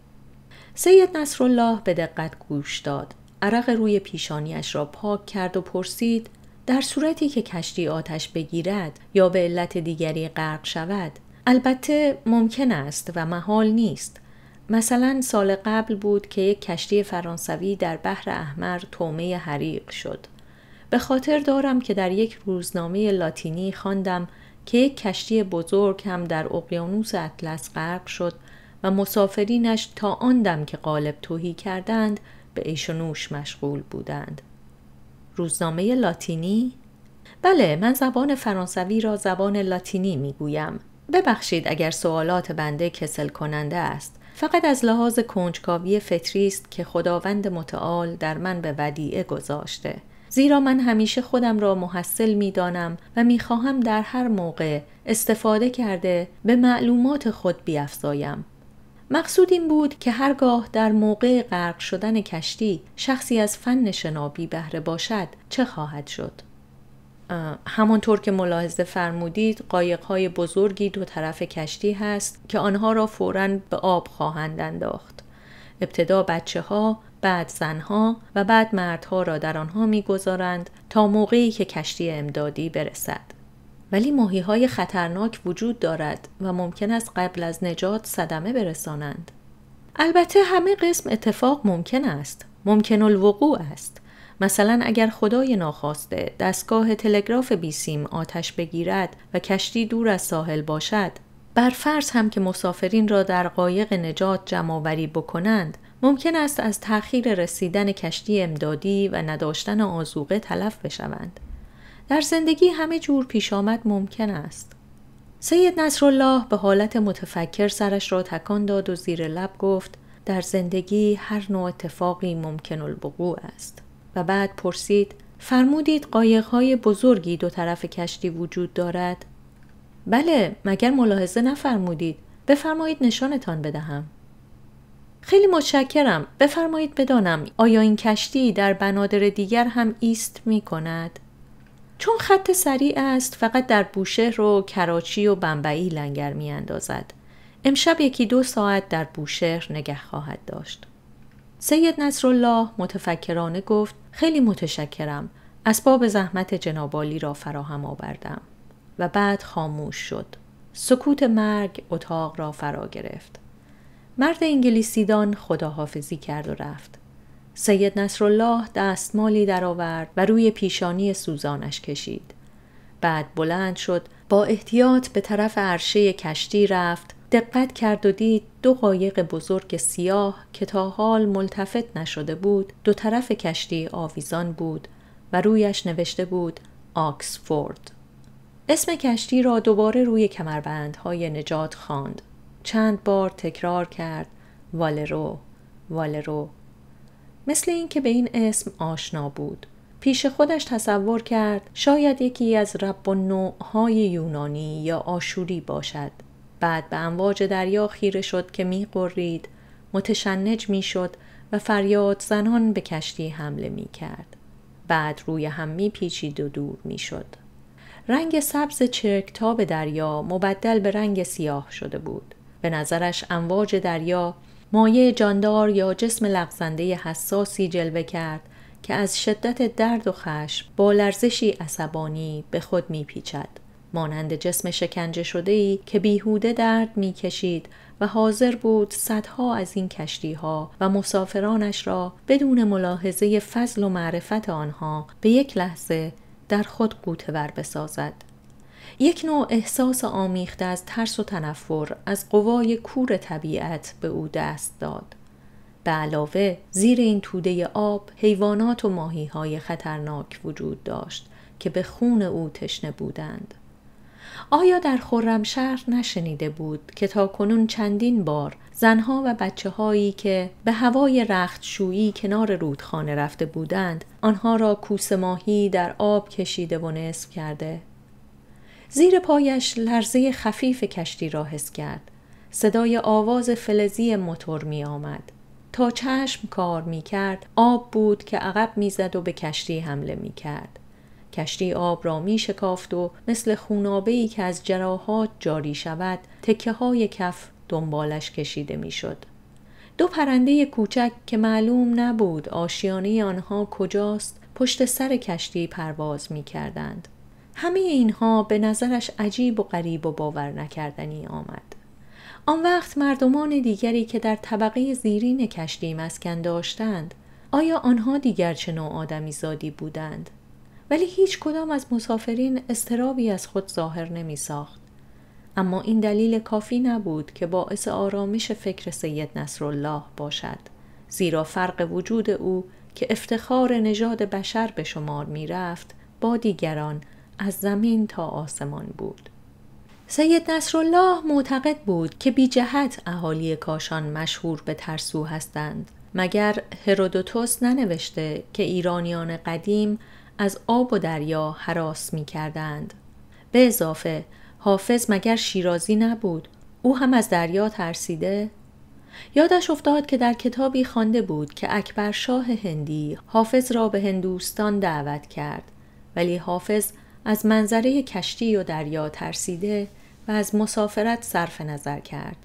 سید نصرالله به دقت گوش داد. عرق روی پیشانیش را پاک کرد و پرسید در صورتی که کشتی آتش بگیرد یا به علت دیگری غرق شود البته ممکن است و محال نیست مثلا سال قبل بود که یک کشتی فرانسوی در بحر احمر تومه حریق شد. به خاطر دارم که در یک روزنامه لاتینی خواندم که یک کشتی بزرگ هم در اقیانوس اطلس غرق شد و مسافرینش تا آن دم که قالب توهی کردند به ایش و نوش مشغول بودند. روزنامه لاتینی؟ بله من زبان فرانسوی را زبان لاتینی می گویم. ببخشید اگر سوالات بنده کسل کننده است. فقط از لحاظ کنجکاوی فطری است که خداوند متعال در من به ودیعه گذاشته زیرا من همیشه خودم را محصل می و میخواهم در هر موقع استفاده کرده به معلومات خود بیافزایم. مقصود این بود که هرگاه در موقع غرق شدن کشتی شخصی از فن شنابی بهره باشد چه خواهد شد؟ همانطور که ملاحظه فرمودید قایقهای بزرگی دو طرف کشتی هست که آنها را فوراً به آب خواهند انداخت. ابتدا بچه ها، بعد زنها و بعد مردها را در آنها میگذارند تا موقعی که کشتی امدادی برسد. ولی ماهی های خطرناک وجود دارد و ممکن است قبل از نجات صدمه برسانند. البته همه قسم اتفاق ممکن است. ممکن الوقوع است. مثلا اگر خدای ناخواسته دستگاه تلگراف بیسیم آتش بگیرد و کشتی دور از ساحل باشد بر فرض هم که مسافرین را در قایق نجات جمعآوری بکنند ممکن است از تأخیر رسیدن کشتی امدادی و نداشتن آزوقه تلف بشوند در زندگی همه جور پیش آمد ممکن است سید نصرالله به حالت متفکر سرش را تکان داد و زیر لب گفت در زندگی هر نوع اتفاقی ممکن البقوع است و بعد پرسید فرمودید قایقهای بزرگی دو طرف کشتی وجود دارد؟ بله مگر ملاحظه نفرمودید بفرمایید نشانتان بدهم خیلی متشکرم بفرمایید بدانم آیا این کشتی در بنادر دیگر هم ایست می کند؟ چون خط سریع است فقط در بوشهر و کراچی و بمبئی لنگر می اندازد. امشب یکی دو ساعت در بوشهر نگه خواهد داشت. سید نصرالله متفکرانه گفت خیلی متشکرم اسباب زحمت جنابالی را فراهم آوردم و بعد خاموش شد سکوت مرگ اتاق را فرا گرفت مرد انگلیسیدان خداحافظی کرد و رفت سید نصرالله دستمالی درآورد و روی پیشانی سوزانش کشید بعد بلند شد با احتیاط به طرف عرشه کشتی رفت دقت کرد و دید دو قایق بزرگ سیاه که تا حال ملتفت نشده بود دو طرف کشتی آویزان بود و رویش نوشته بود آکسفورد اسم کشتی را دوباره روی کمربندهای نجات خواند چند بار تکرار کرد والرو والرو مثل اینکه به این اسم آشنا بود پیش خودش تصور کرد شاید یکی از رب و نوعهای یونانی یا آشوری باشد بعد به امواج دریا خیره شد که قرید، متشنج میشد و فریاد زنان به کشتی حمله می کرد. بعد روی هم می پیچید و دور می شد. رنگ سبز چرکتاب دریا مبدل به رنگ سیاه شده بود. به نظرش امواج دریا مایه جاندار یا جسم لغزنده حساسی جلوه کرد که از شدت درد و خشم با لرزشی عصبانی به خود می پیچد. مانند جسم شکنجه شده ای که بیهوده درد میکشید و حاضر بود صدها از این کشتی ها و مسافرانش را بدون ملاحظه فضل و معرفت آنها به یک لحظه در خود ور بسازد. یک نوع احساس آمیخته از ترس و تنفر از قوای کور طبیعت به او دست داد. به علاوه زیر این توده آب حیوانات و ماهی های خطرناک وجود داشت که به خون او تشنه بودند. آیا در شهر نشنیده بود که تا کنون چندین بار زنها و بچه هایی که به هوای رختشویی کنار رودخانه رفته بودند آنها را کوس ماهی در آب کشیده و نصف کرده زیر پایش لرزه خفیف کشتی را حس کرد صدای آواز فلزی موتور می آمد. تا چشم کار می کرد آب بود که عقب می زد و به کشتی حمله می کرد. کشتی آب را می شکافت و مثل خونابه ای که از جراحات جاری شود تکه های کف دنبالش کشیده می شد. دو پرنده کوچک که معلوم نبود آشیانه آنها کجاست پشت سر کشتی پرواز می کردند. همه اینها به نظرش عجیب و غریب و باور نکردنی آمد. آن وقت مردمان دیگری که در طبقه زیرین کشتی مسکن داشتند آیا آنها دیگر چه نوع آدمی زادی بودند؟ ولی هیچ کدام از مسافرین استرابی از خود ظاهر نمی ساخت. اما این دلیل کافی نبود که باعث آرامش فکر سید نصرالله باشد زیرا فرق وجود او که افتخار نژاد بشر به شمار می رفت با دیگران از زمین تا آسمان بود سید نصرالله معتقد بود که بی جهت اهالی کاشان مشهور به ترسو هستند مگر هرودوتوس ننوشته که ایرانیان قدیم از آب و دریا حراس می کردند. به اضافه حافظ مگر شیرازی نبود او هم از دریا ترسیده یادش افتاد که در کتابی خوانده بود که اکبر شاه هندی حافظ را به هندوستان دعوت کرد ولی حافظ از منظره کشتی و دریا ترسیده و از مسافرت صرف نظر کرد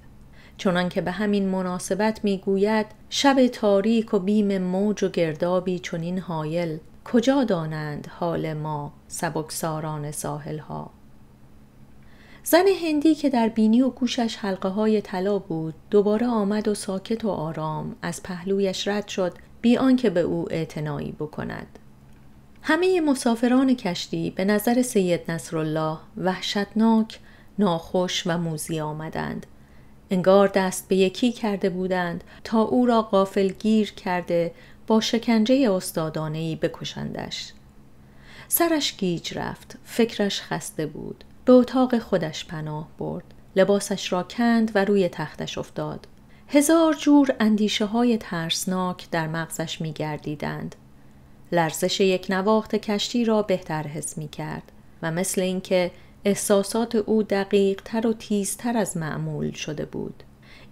چنان که به همین مناسبت میگوید شب تاریک و بیم موج و گردابی چنین هایل. کجا دانند حال ما سبکساران ساحل ها زن هندی که در بینی و گوشش حلقه های طلا بود دوباره آمد و ساکت و آرام از پهلویش رد شد بی آنکه به او اعتنایی بکند همه مسافران کشتی به نظر سید نصرالله وحشتناک ناخوش و موزی آمدند انگار دست به یکی کرده بودند تا او را قافل گیر کرده با شکنجه استادانهی بکشندش. سرش گیج رفت، فکرش خسته بود. به اتاق خودش پناه برد. لباسش را کند و روی تختش افتاد. هزار جور اندیشه های ترسناک در مغزش می گردیدند. لرزش یک نواخت کشتی را بهتر حس می کرد و مثل اینکه احساسات او دقیق تر و تیزتر از معمول شده بود.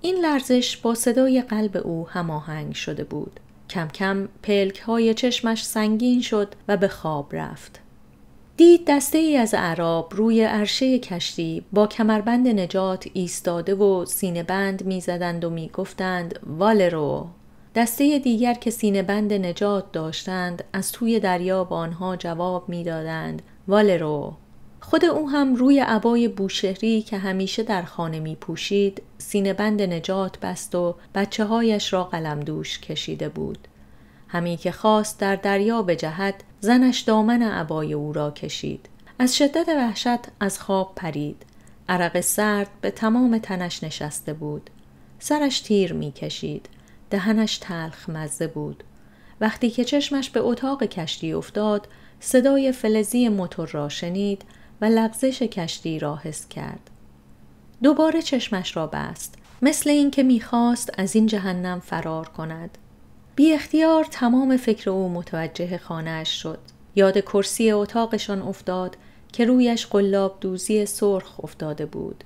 این لرزش با صدای قلب او هماهنگ شده بود. کم کم پلک های چشمش سنگین شد و به خواب رفت. دید دسته ای از عرب روی عرشه کشتی با کمربند نجات ایستاده و سینه بند می زدند و می گفتند والرو. دسته دیگر که سینه بند نجات داشتند از توی دریا به آنها جواب می دادند والرو. خود او هم روی عبای بوشهری که همیشه در خانه می پوشید سینه بند نجات بست و بچه هایش را قلم دوش کشیده بود. همی که خواست در دریا به جهت زنش دامن عبای او را کشید. از شدت وحشت از خواب پرید. عرق سرد به تمام تنش نشسته بود. سرش تیر می کشید. دهنش تلخ مزه بود. وقتی که چشمش به اتاق کشتی افتاد، صدای فلزی موتور را شنید و لغزش کشتی را حس کرد. دوباره چشمش را بست مثل اینکه میخواست از این جهنم فرار کند بی اختیار تمام فکر او متوجه خانهاش شد یاد کرسی اتاقشان افتاد که رویش قلاب دوزی سرخ افتاده بود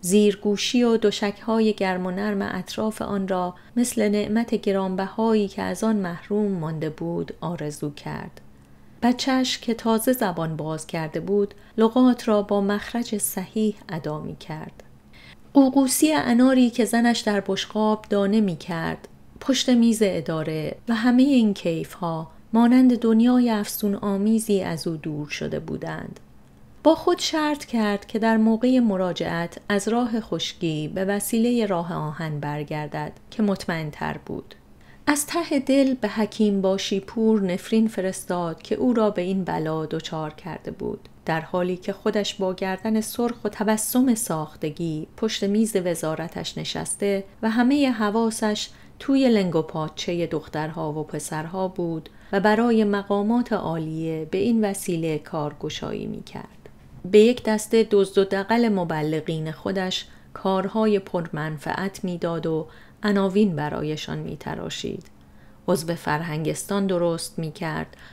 زیرگوشی و های گرم و نرم اطراف آن را مثل نعمت گرانبهایی که از آن محروم مانده بود آرزو کرد بچهش که تازه زبان باز کرده بود لغات را با مخرج صحیح ادا می کرد قوقوسی اناری که زنش در بشقاب دانه می کرد پشت میز اداره و همه این کیف ها مانند دنیای افسون آمیزی از او دور شده بودند. با خود شرط کرد که در موقع مراجعت از راه خشکی به وسیله راه آهن برگردد که مطمئنتر بود. از ته دل به حکیم باشی پور نفرین فرستاد که او را به این بلا دچار کرده بود در حالی که خودش با گردن سرخ و تبسم ساختگی پشت میز وزارتش نشسته و همه حواسش توی لنگ و پاچه دخترها و پسرها بود و برای مقامات عالیه به این وسیله کارگشایی می کرد. به یک دسته دزد و دقل مبلغین خودش کارهای پرمنفعت میداد و عناوین برایشان می تراشید. عضو فرهنگستان درست می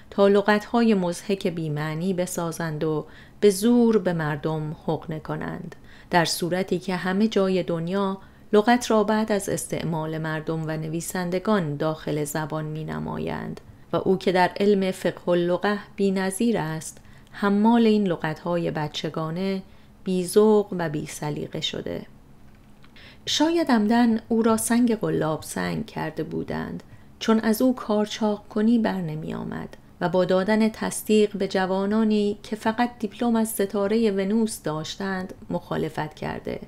تا لغتهای مزهک بیمعنی بسازند و به زور به مردم حقنه کنند. در صورتی که همه جای دنیا لغت را بعد از استعمال مردم و نویسندگان داخل زبان می نمایند و او که در علم فقه اللغه بی نظیر است حمال این لغتهای بچگانه بیزوق و بی سلیقه شده. شاید عمدن او را سنگ قلاب سنگ کرده بودند چون از او کارچاق کنی بر نمی آمد و با دادن تصدیق به جوانانی که فقط دیپلم از ستاره ونوس داشتند مخالفت کرده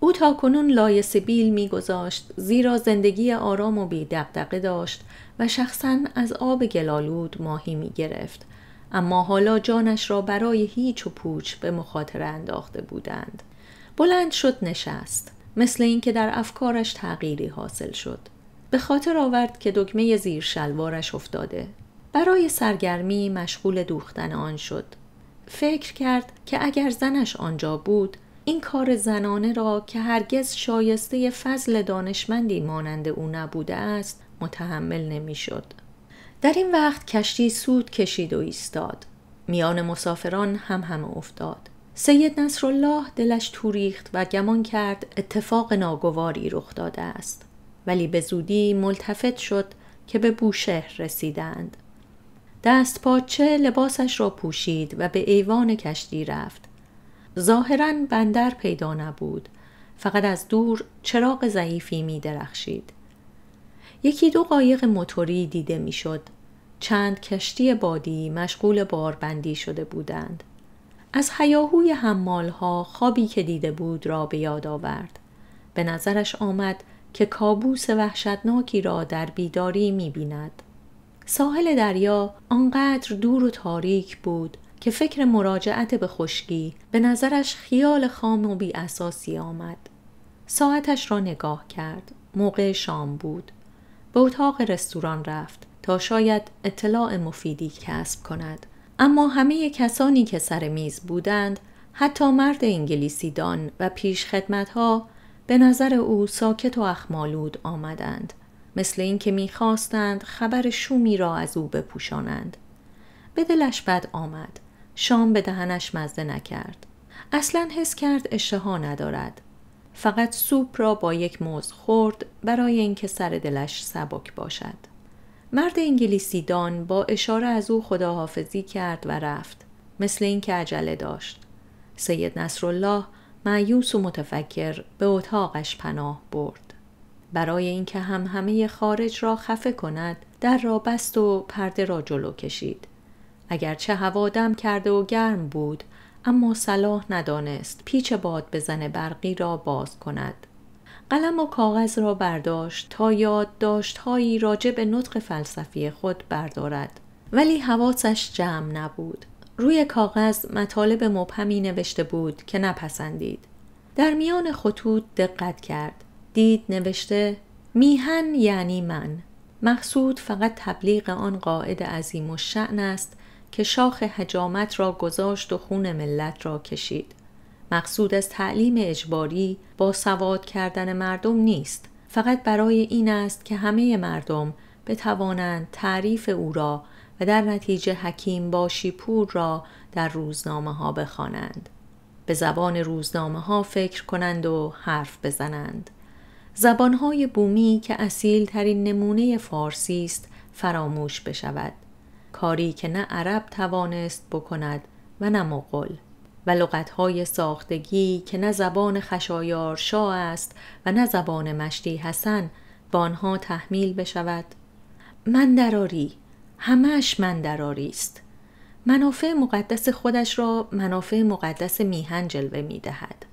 او تا کنون لای سبیل گذاشت زیرا زندگی آرام و بی دقدقه داشت و شخصا از آب گلالود ماهی می گرفت اما حالا جانش را برای هیچ و پوچ به مخاطره انداخته بودند بلند شد نشست مثل اینکه در افکارش تغییری حاصل شد به خاطر آورد که دکمه زیر شلوارش افتاده برای سرگرمی مشغول دوختن آن شد فکر کرد که اگر زنش آنجا بود این کار زنانه را که هرگز شایسته فضل دانشمندی مانند او نبوده است متحمل نمیشد. در این وقت کشتی سود کشید و ایستاد میان مسافران هم همه افتاد سید نصرالله دلش توریخت و گمان کرد اتفاق ناگواری رخ داده است ولی به زودی ملتفت شد که به بوشهر رسیدند دست پاچه لباسش را پوشید و به ایوان کشتی رفت ظاهرا بندر پیدا نبود فقط از دور چراغ ضعیفی می درخشید یکی دو قایق موتوری دیده میشد چند کشتی بادی مشغول باربندی شده بودند از حیاهوی حمالها خوابی که دیده بود را به یاد آورد. به نظرش آمد که کابوس وحشتناکی را در بیداری می بیند. ساحل دریا آنقدر دور و تاریک بود که فکر مراجعت به خشکی به نظرش خیال خام و بی اساسی آمد. ساعتش را نگاه کرد. موقع شام بود. به اتاق رستوران رفت تا شاید اطلاع مفیدی کسب کند. اما همه کسانی که سر میز بودند حتی مرد انگلیسیدان و ها به نظر او ساکت و اخمالود آمدند مثل اینکه میخواستند خبر شومی را از او بپوشانند به دلش بد آمد شام به دهنش مزده نکرد اصلا حس کرد اشتها ندارد فقط سوپ را با یک موز خورد برای اینکه سر دلش سبک باشد مرد انگلیسی دان با اشاره از او خداحافظی کرد و رفت مثل اینکه عجله داشت سید نصرالله معیوس و متفکر به اتاقش پناه برد برای اینکه هم همه خارج را خفه کند در را بست و پرده را جلو کشید اگرچه هوا دم کرده و گرم بود اما صلاح ندانست پیچ باد بزن برقی را باز کند قلم و کاغذ را برداشت تا یادداشتهایی راجع به نطق فلسفی خود بردارد ولی حواسش جمع نبود روی کاغذ مطالب مبهمی نوشته بود که نپسندید در میان خطوط دقت کرد دید نوشته میهن یعنی من مقصود فقط تبلیغ آن قاعد عظیم و شعن است که شاخ حجامت را گذاشت و خون ملت را کشید مقصود از تعلیم اجباری با سواد کردن مردم نیست فقط برای این است که همه مردم بتوانند تعریف او را و در نتیجه حکیم باشی پور را در روزنامه ها بخوانند به زبان روزنامه ها فکر کنند و حرف بزنند زبانهای بومی که اصیل ترین نمونه فارسی است فراموش بشود کاری که نه عرب توانست بکند و نه مغول و لغتهای ساختگی که نه زبان خشایار شا است و نه زبان مشتی حسن با آنها تحمیل بشود من دراری همش من دراری است منافع مقدس خودش را منافع مقدس میهن جلوه می دهد.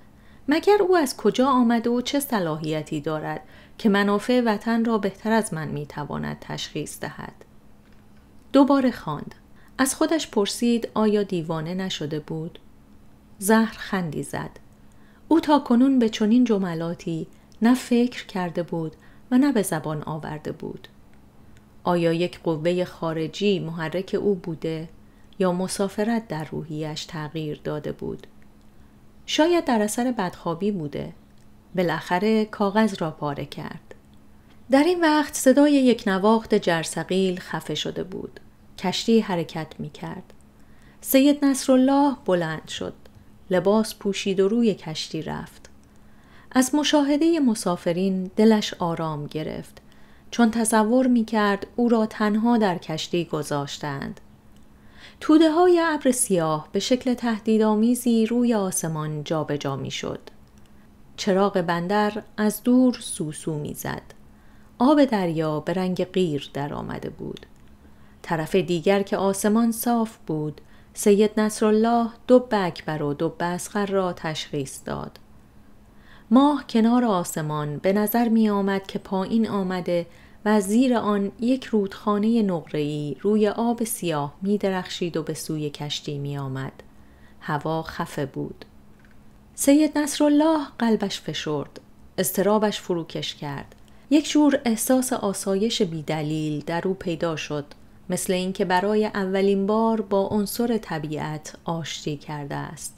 مگر او از کجا آمده و چه صلاحیتی دارد که منافع وطن را بهتر از من می تواند تشخیص دهد دوباره خواند از خودش پرسید آیا دیوانه نشده بود زهر خندی زد او تا کنون به چنین جملاتی نه فکر کرده بود و نه به زبان آورده بود آیا یک قوه خارجی محرک او بوده یا مسافرت در روحیش تغییر داده بود شاید در اثر بدخوابی بوده بالاخره کاغذ را پاره کرد در این وقت صدای یک نواخت جرسقیل خفه شده بود کشتی حرکت می کرد سید نصرالله بلند شد لباس پوشید و روی کشتی رفت. از مشاهده مسافرین دلش آرام گرفت چون تصور میکرد او را تنها در کشتی گذاشتند. توده های ابر سیاه به شکل تهدیدآمیزی روی آسمان جابجا می شد. چراغ بندر از دور سوسو میزد. آب دریا به رنگ غیر درآمده بود. طرف دیگر که آسمان صاف بود سید نصرالله دو اکبر و دو بسخر را تشخیص داد. ماه کنار آسمان به نظر می آمد که پایین آمده و زیر آن یک رودخانه نقرهی روی آب سیاه می درخشید و به سوی کشتی می آمد. هوا خفه بود. سید نصرالله قلبش فشرد. استرابش فروکش کرد. یک جور احساس آسایش بیدلیل در او پیدا شد مثل اینکه برای اولین بار با عنصر طبیعت آشتی کرده است.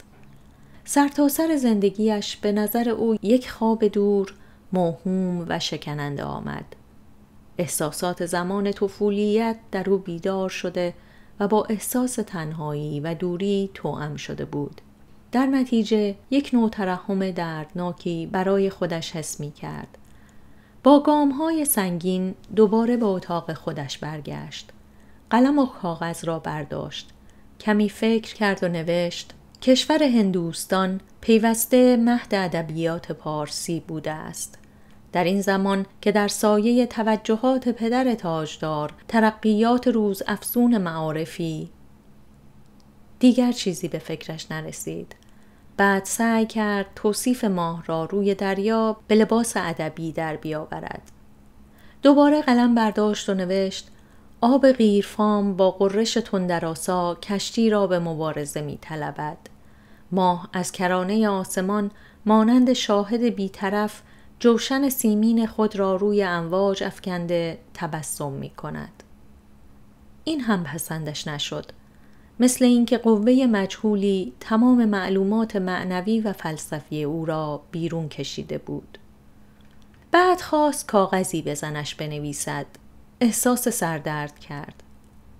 سرتاسر سر زندگیش به نظر او یک خواب دور، موهوم و شکننده آمد. احساسات زمان طفولیت در او بیدار شده و با احساس تنهایی و دوری توأم شده بود. در نتیجه یک نوع ترحم دردناکی برای خودش حس می کرد. با گام های سنگین دوباره به اتاق خودش برگشت. قلم و کاغذ را برداشت کمی فکر کرد و نوشت کشور هندوستان پیوسته مهد ادبیات پارسی بوده است در این زمان که در سایه توجهات پدر تاجدار ترقیات روز افزون معارفی دیگر چیزی به فکرش نرسید بعد سعی کرد توصیف ماه را روی دریا به لباس ادبی در بیاورد دوباره قلم برداشت و نوشت آب غیرفام با قررش تندراسا کشتی را به مبارزه می طلبد. ماه از کرانه آسمان مانند شاهد بیطرف جوشن سیمین خود را روی امواج افکنده تبسم می کند. این هم پسندش نشد. مثل اینکه قوه مجهولی تمام معلومات معنوی و فلسفی او را بیرون کشیده بود. بعد خواست کاغذی بزنش بنویسد احساس سردرد کرد.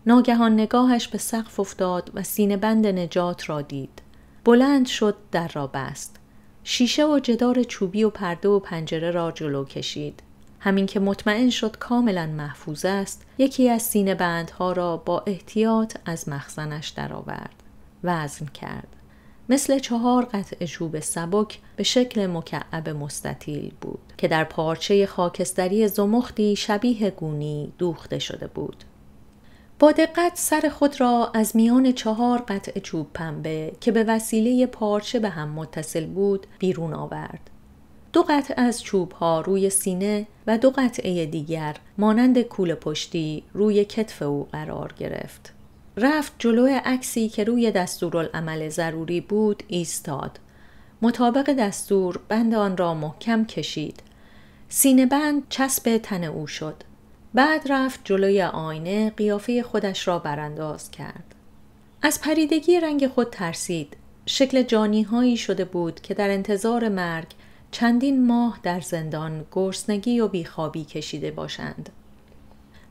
ناگهان نگاهش به سقف افتاد و سینه بند نجات را دید. بلند شد در را بست. شیشه و جدار چوبی و پرده و پنجره را جلو کشید. همین که مطمئن شد کاملا محفوظ است، یکی از سینه بندها را با احتیاط از مخزنش درآورد. وزن کرد. مثل چهار قطع چوب سبک به شکل مکعب مستطیل بود که در پارچه خاکستری زمختی شبیه گونی دوخته شده بود. با دقت سر خود را از میان چهار قطع چوب پنبه که به وسیله پارچه به هم متصل بود بیرون آورد. دو قطع از چوب ها روی سینه و دو قطعه دیگر مانند کوله پشتی روی کتف او قرار گرفت. رفت جلو عکسی که روی دستورالعمل ضروری بود ایستاد. مطابق دستور بند آن را محکم کشید. سینه بند چسب تن او شد. بعد رفت جلوی آینه قیافه خودش را برانداز کرد. از پریدگی رنگ خود ترسید. شکل جانی هایی شده بود که در انتظار مرگ چندین ماه در زندان گرسنگی و بیخوابی کشیده باشند.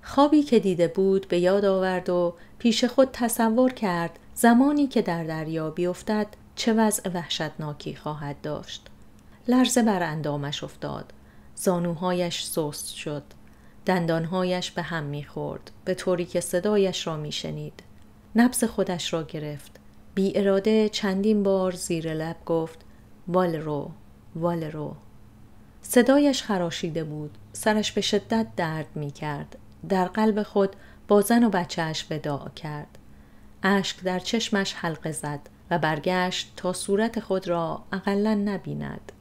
خوابی که دیده بود به یاد آورد و پیش خود تصور کرد زمانی که در دریا بیفتد چه وضع وحشتناکی خواهد داشت لرزه بر اندامش افتاد زانوهایش سست شد دندانهایش به هم میخورد به طوری که صدایش را میشنید نبز خودش را گرفت بی اراده چندین بار زیر لب گفت والرو والرو صدایش خراشیده بود سرش به شدت درد میکرد. در قلب خود با زن و بچهش وداع کرد. اشک در چشمش حلقه زد و برگشت تا صورت خود را اقلا نبیند.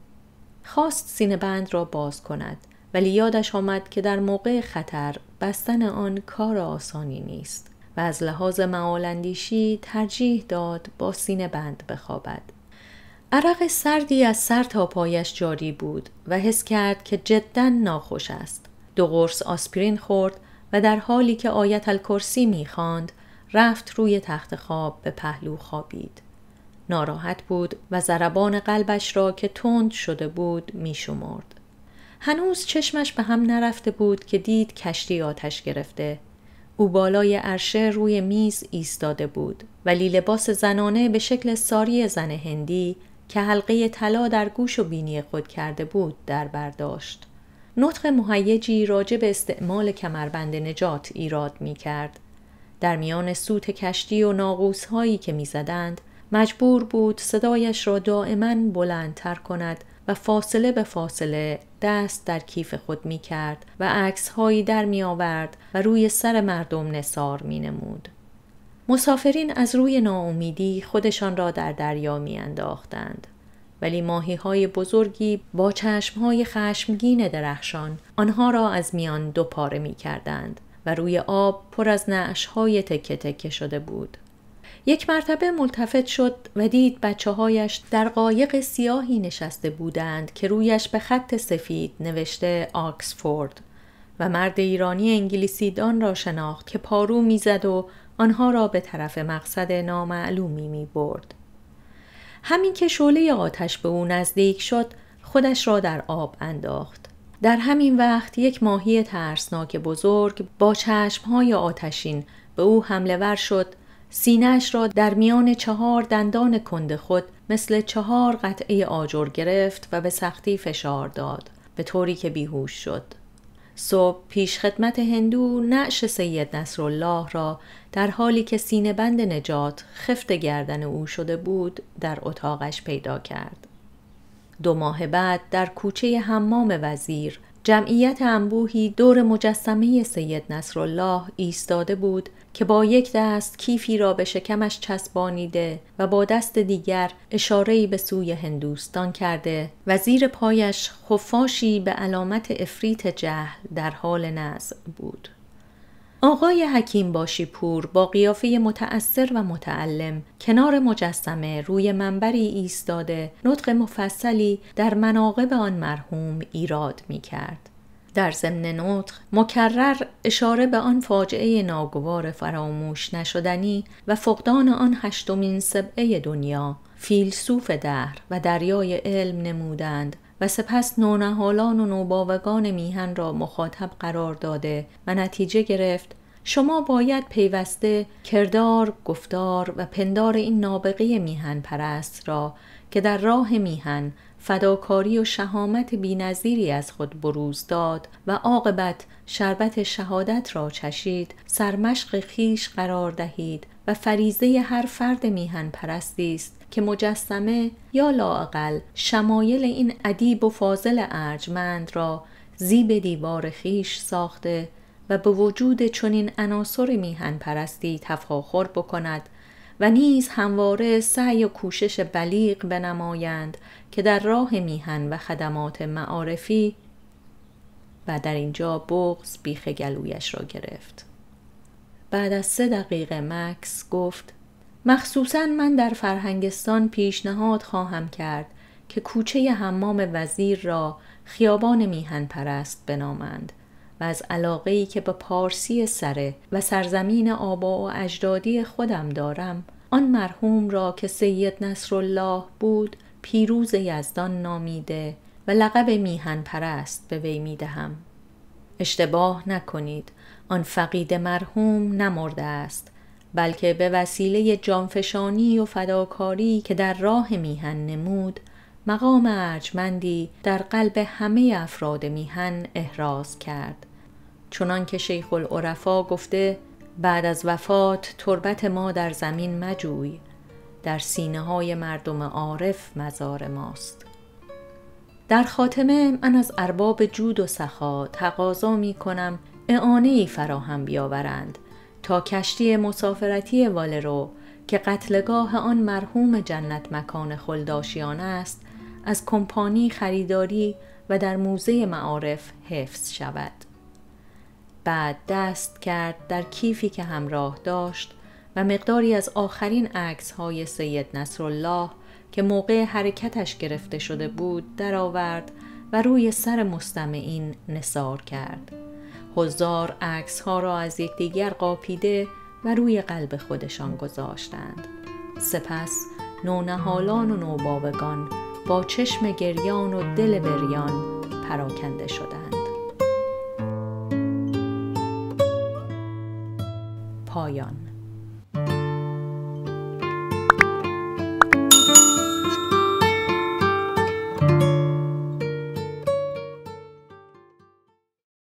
خواست سینه بند را باز کند ولی یادش آمد که در موقع خطر بستن آن کار آسانی نیست و از لحاظ معالندیشی ترجیح داد با سینه بند بخوابد. عرق سردی از سر تا پایش جاری بود و حس کرد که جدا ناخوش است. دو قرص آسپرین خورد و در حالی که آیت الکرسی میخواند رفت روی تخت خواب به پهلو خوابید. ناراحت بود و ضربان قلبش را که تند شده بود میشمرد. هنوز چشمش به هم نرفته بود که دید کشتی آتش گرفته. او بالای عرشه روی میز ایستاده بود ولی لباس زنانه به شکل ساری زن هندی که حلقه طلا در گوش و بینی خود کرده بود در برداشت. نطق مهیجی راجع به استعمال کمربند نجات ایراد می کرد. در میان سوت کشتی و ناقوس هایی که زدند، مجبور بود صدایش را دائما بلندتر کند و فاصله به فاصله دست در کیف خود می کرد و عکس هایی در می آورد و روی سر مردم نصار می نمود. مسافرین از روی ناامیدی خودشان را در دریا می انداختند. ولی ماهی های بزرگی با چشم های خشمگین درخشان آنها را از میان دو پاره می کردند و روی آب پر از نعش های تکه تکه شده بود. یک مرتبه ملتفت شد و دید بچه هایش در قایق سیاهی نشسته بودند که رویش به خط سفید نوشته آکسفورد و مرد ایرانی دان را شناخت که پارو میزد و آنها را به طرف مقصد نامعلومی می برد. همین که شعله آتش به او نزدیک شد خودش را در آب انداخت در همین وقت یک ماهی ترسناک بزرگ با چشمهای آتشین به او حمله ور شد سینهش را در میان چهار دندان کند خود مثل چهار قطعه آجر گرفت و به سختی فشار داد به طوری که بیهوش شد صبح پیش خدمت هندو نعش سید نصرالله را در حالی که سینه بند نجات خفت گردن او شده بود در اتاقش پیدا کرد. دو ماه بعد در کوچه حمام وزیر جمعیت انبوهی دور مجسمه سید نصرالله ایستاده بود که با یک دست کیفی را به شکمش چسبانیده و با دست دیگر اشارهی به سوی هندوستان کرده و زیر پایش خفاشی به علامت افریت جهل در حال نزع بود. آقای حکیم باشی پور با قیافه متأثر و متعلم کنار مجسمه روی منبری ایستاده نطق مفصلی در مناقب آن مرحوم ایراد می کرد. در ضمن نطق مکرر اشاره به آن فاجعه ناگوار فراموش نشدنی و فقدان آن هشتمین سبعه دنیا فیلسوف دهر و دریای علم نمودند و سپس نونهالان و نوباوگان میهن را مخاطب قرار داده و نتیجه گرفت شما باید پیوسته کردار، گفتار و پندار این نابغه میهن پرست را که در راه میهن فداکاری و شهامت بینظیری از خود بروز داد و عاقبت شربت شهادت را چشید سرمشق خیش قرار دهید و فریزه هر فرد میهن پرستی است که مجسمه یا لاقل شمایل این ادیب و فاضل ارجمند را زیب دیوار خیش ساخته و به وجود چنین عناصر میهن پرستی تفاخر بکند و نیز همواره سعی و کوشش بلیغ بنمایند که در راه میهن و خدمات معارفی و در اینجا بغز بیخ گلویش را گرفت بعد از سه دقیقه مکس گفت مخصوصا من در فرهنگستان پیشنهاد خواهم کرد که کوچه حمام وزیر را خیابان میهن پرست بنامند و از علاقه ای که به پارسی سره و سرزمین آبا و اجدادی خودم دارم آن مرحوم را که سید نصرالله بود پیروز یزدان نامیده و لقب میهن پرست به وی میدهم اشتباه نکنید آن فقید مرحوم نمرده است بلکه به وسیله جانفشانی و فداکاری که در راه میهن نمود مقام ارجمندی در قلب همه افراد میهن احراز کرد چنان که شیخ العرفا گفته بعد از وفات تربت ما در زمین مجوی در سینه های مردم عارف مزار ماست در خاتمه من از ارباب جود و سخا تقاضا می کنم اعانه ای فراهم بیاورند تا کشتی مسافرتی والرو که قتلگاه آن مرحوم جنت مکان خلداشیان است از کمپانی خریداری و در موزه معارف حفظ شود بعد دست کرد در کیفی که همراه داشت و مقداری از آخرین عکس های سید نصرالله که موقع حرکتش گرفته شده بود درآورد و روی سر مستمعین نصار کرد هزار عکس ها را از یکدیگر قاپیده و روی قلب خودشان گذاشتند سپس نونهالان و نوبابگان با چشم گریان و دل بریان پراکنده شدند پایان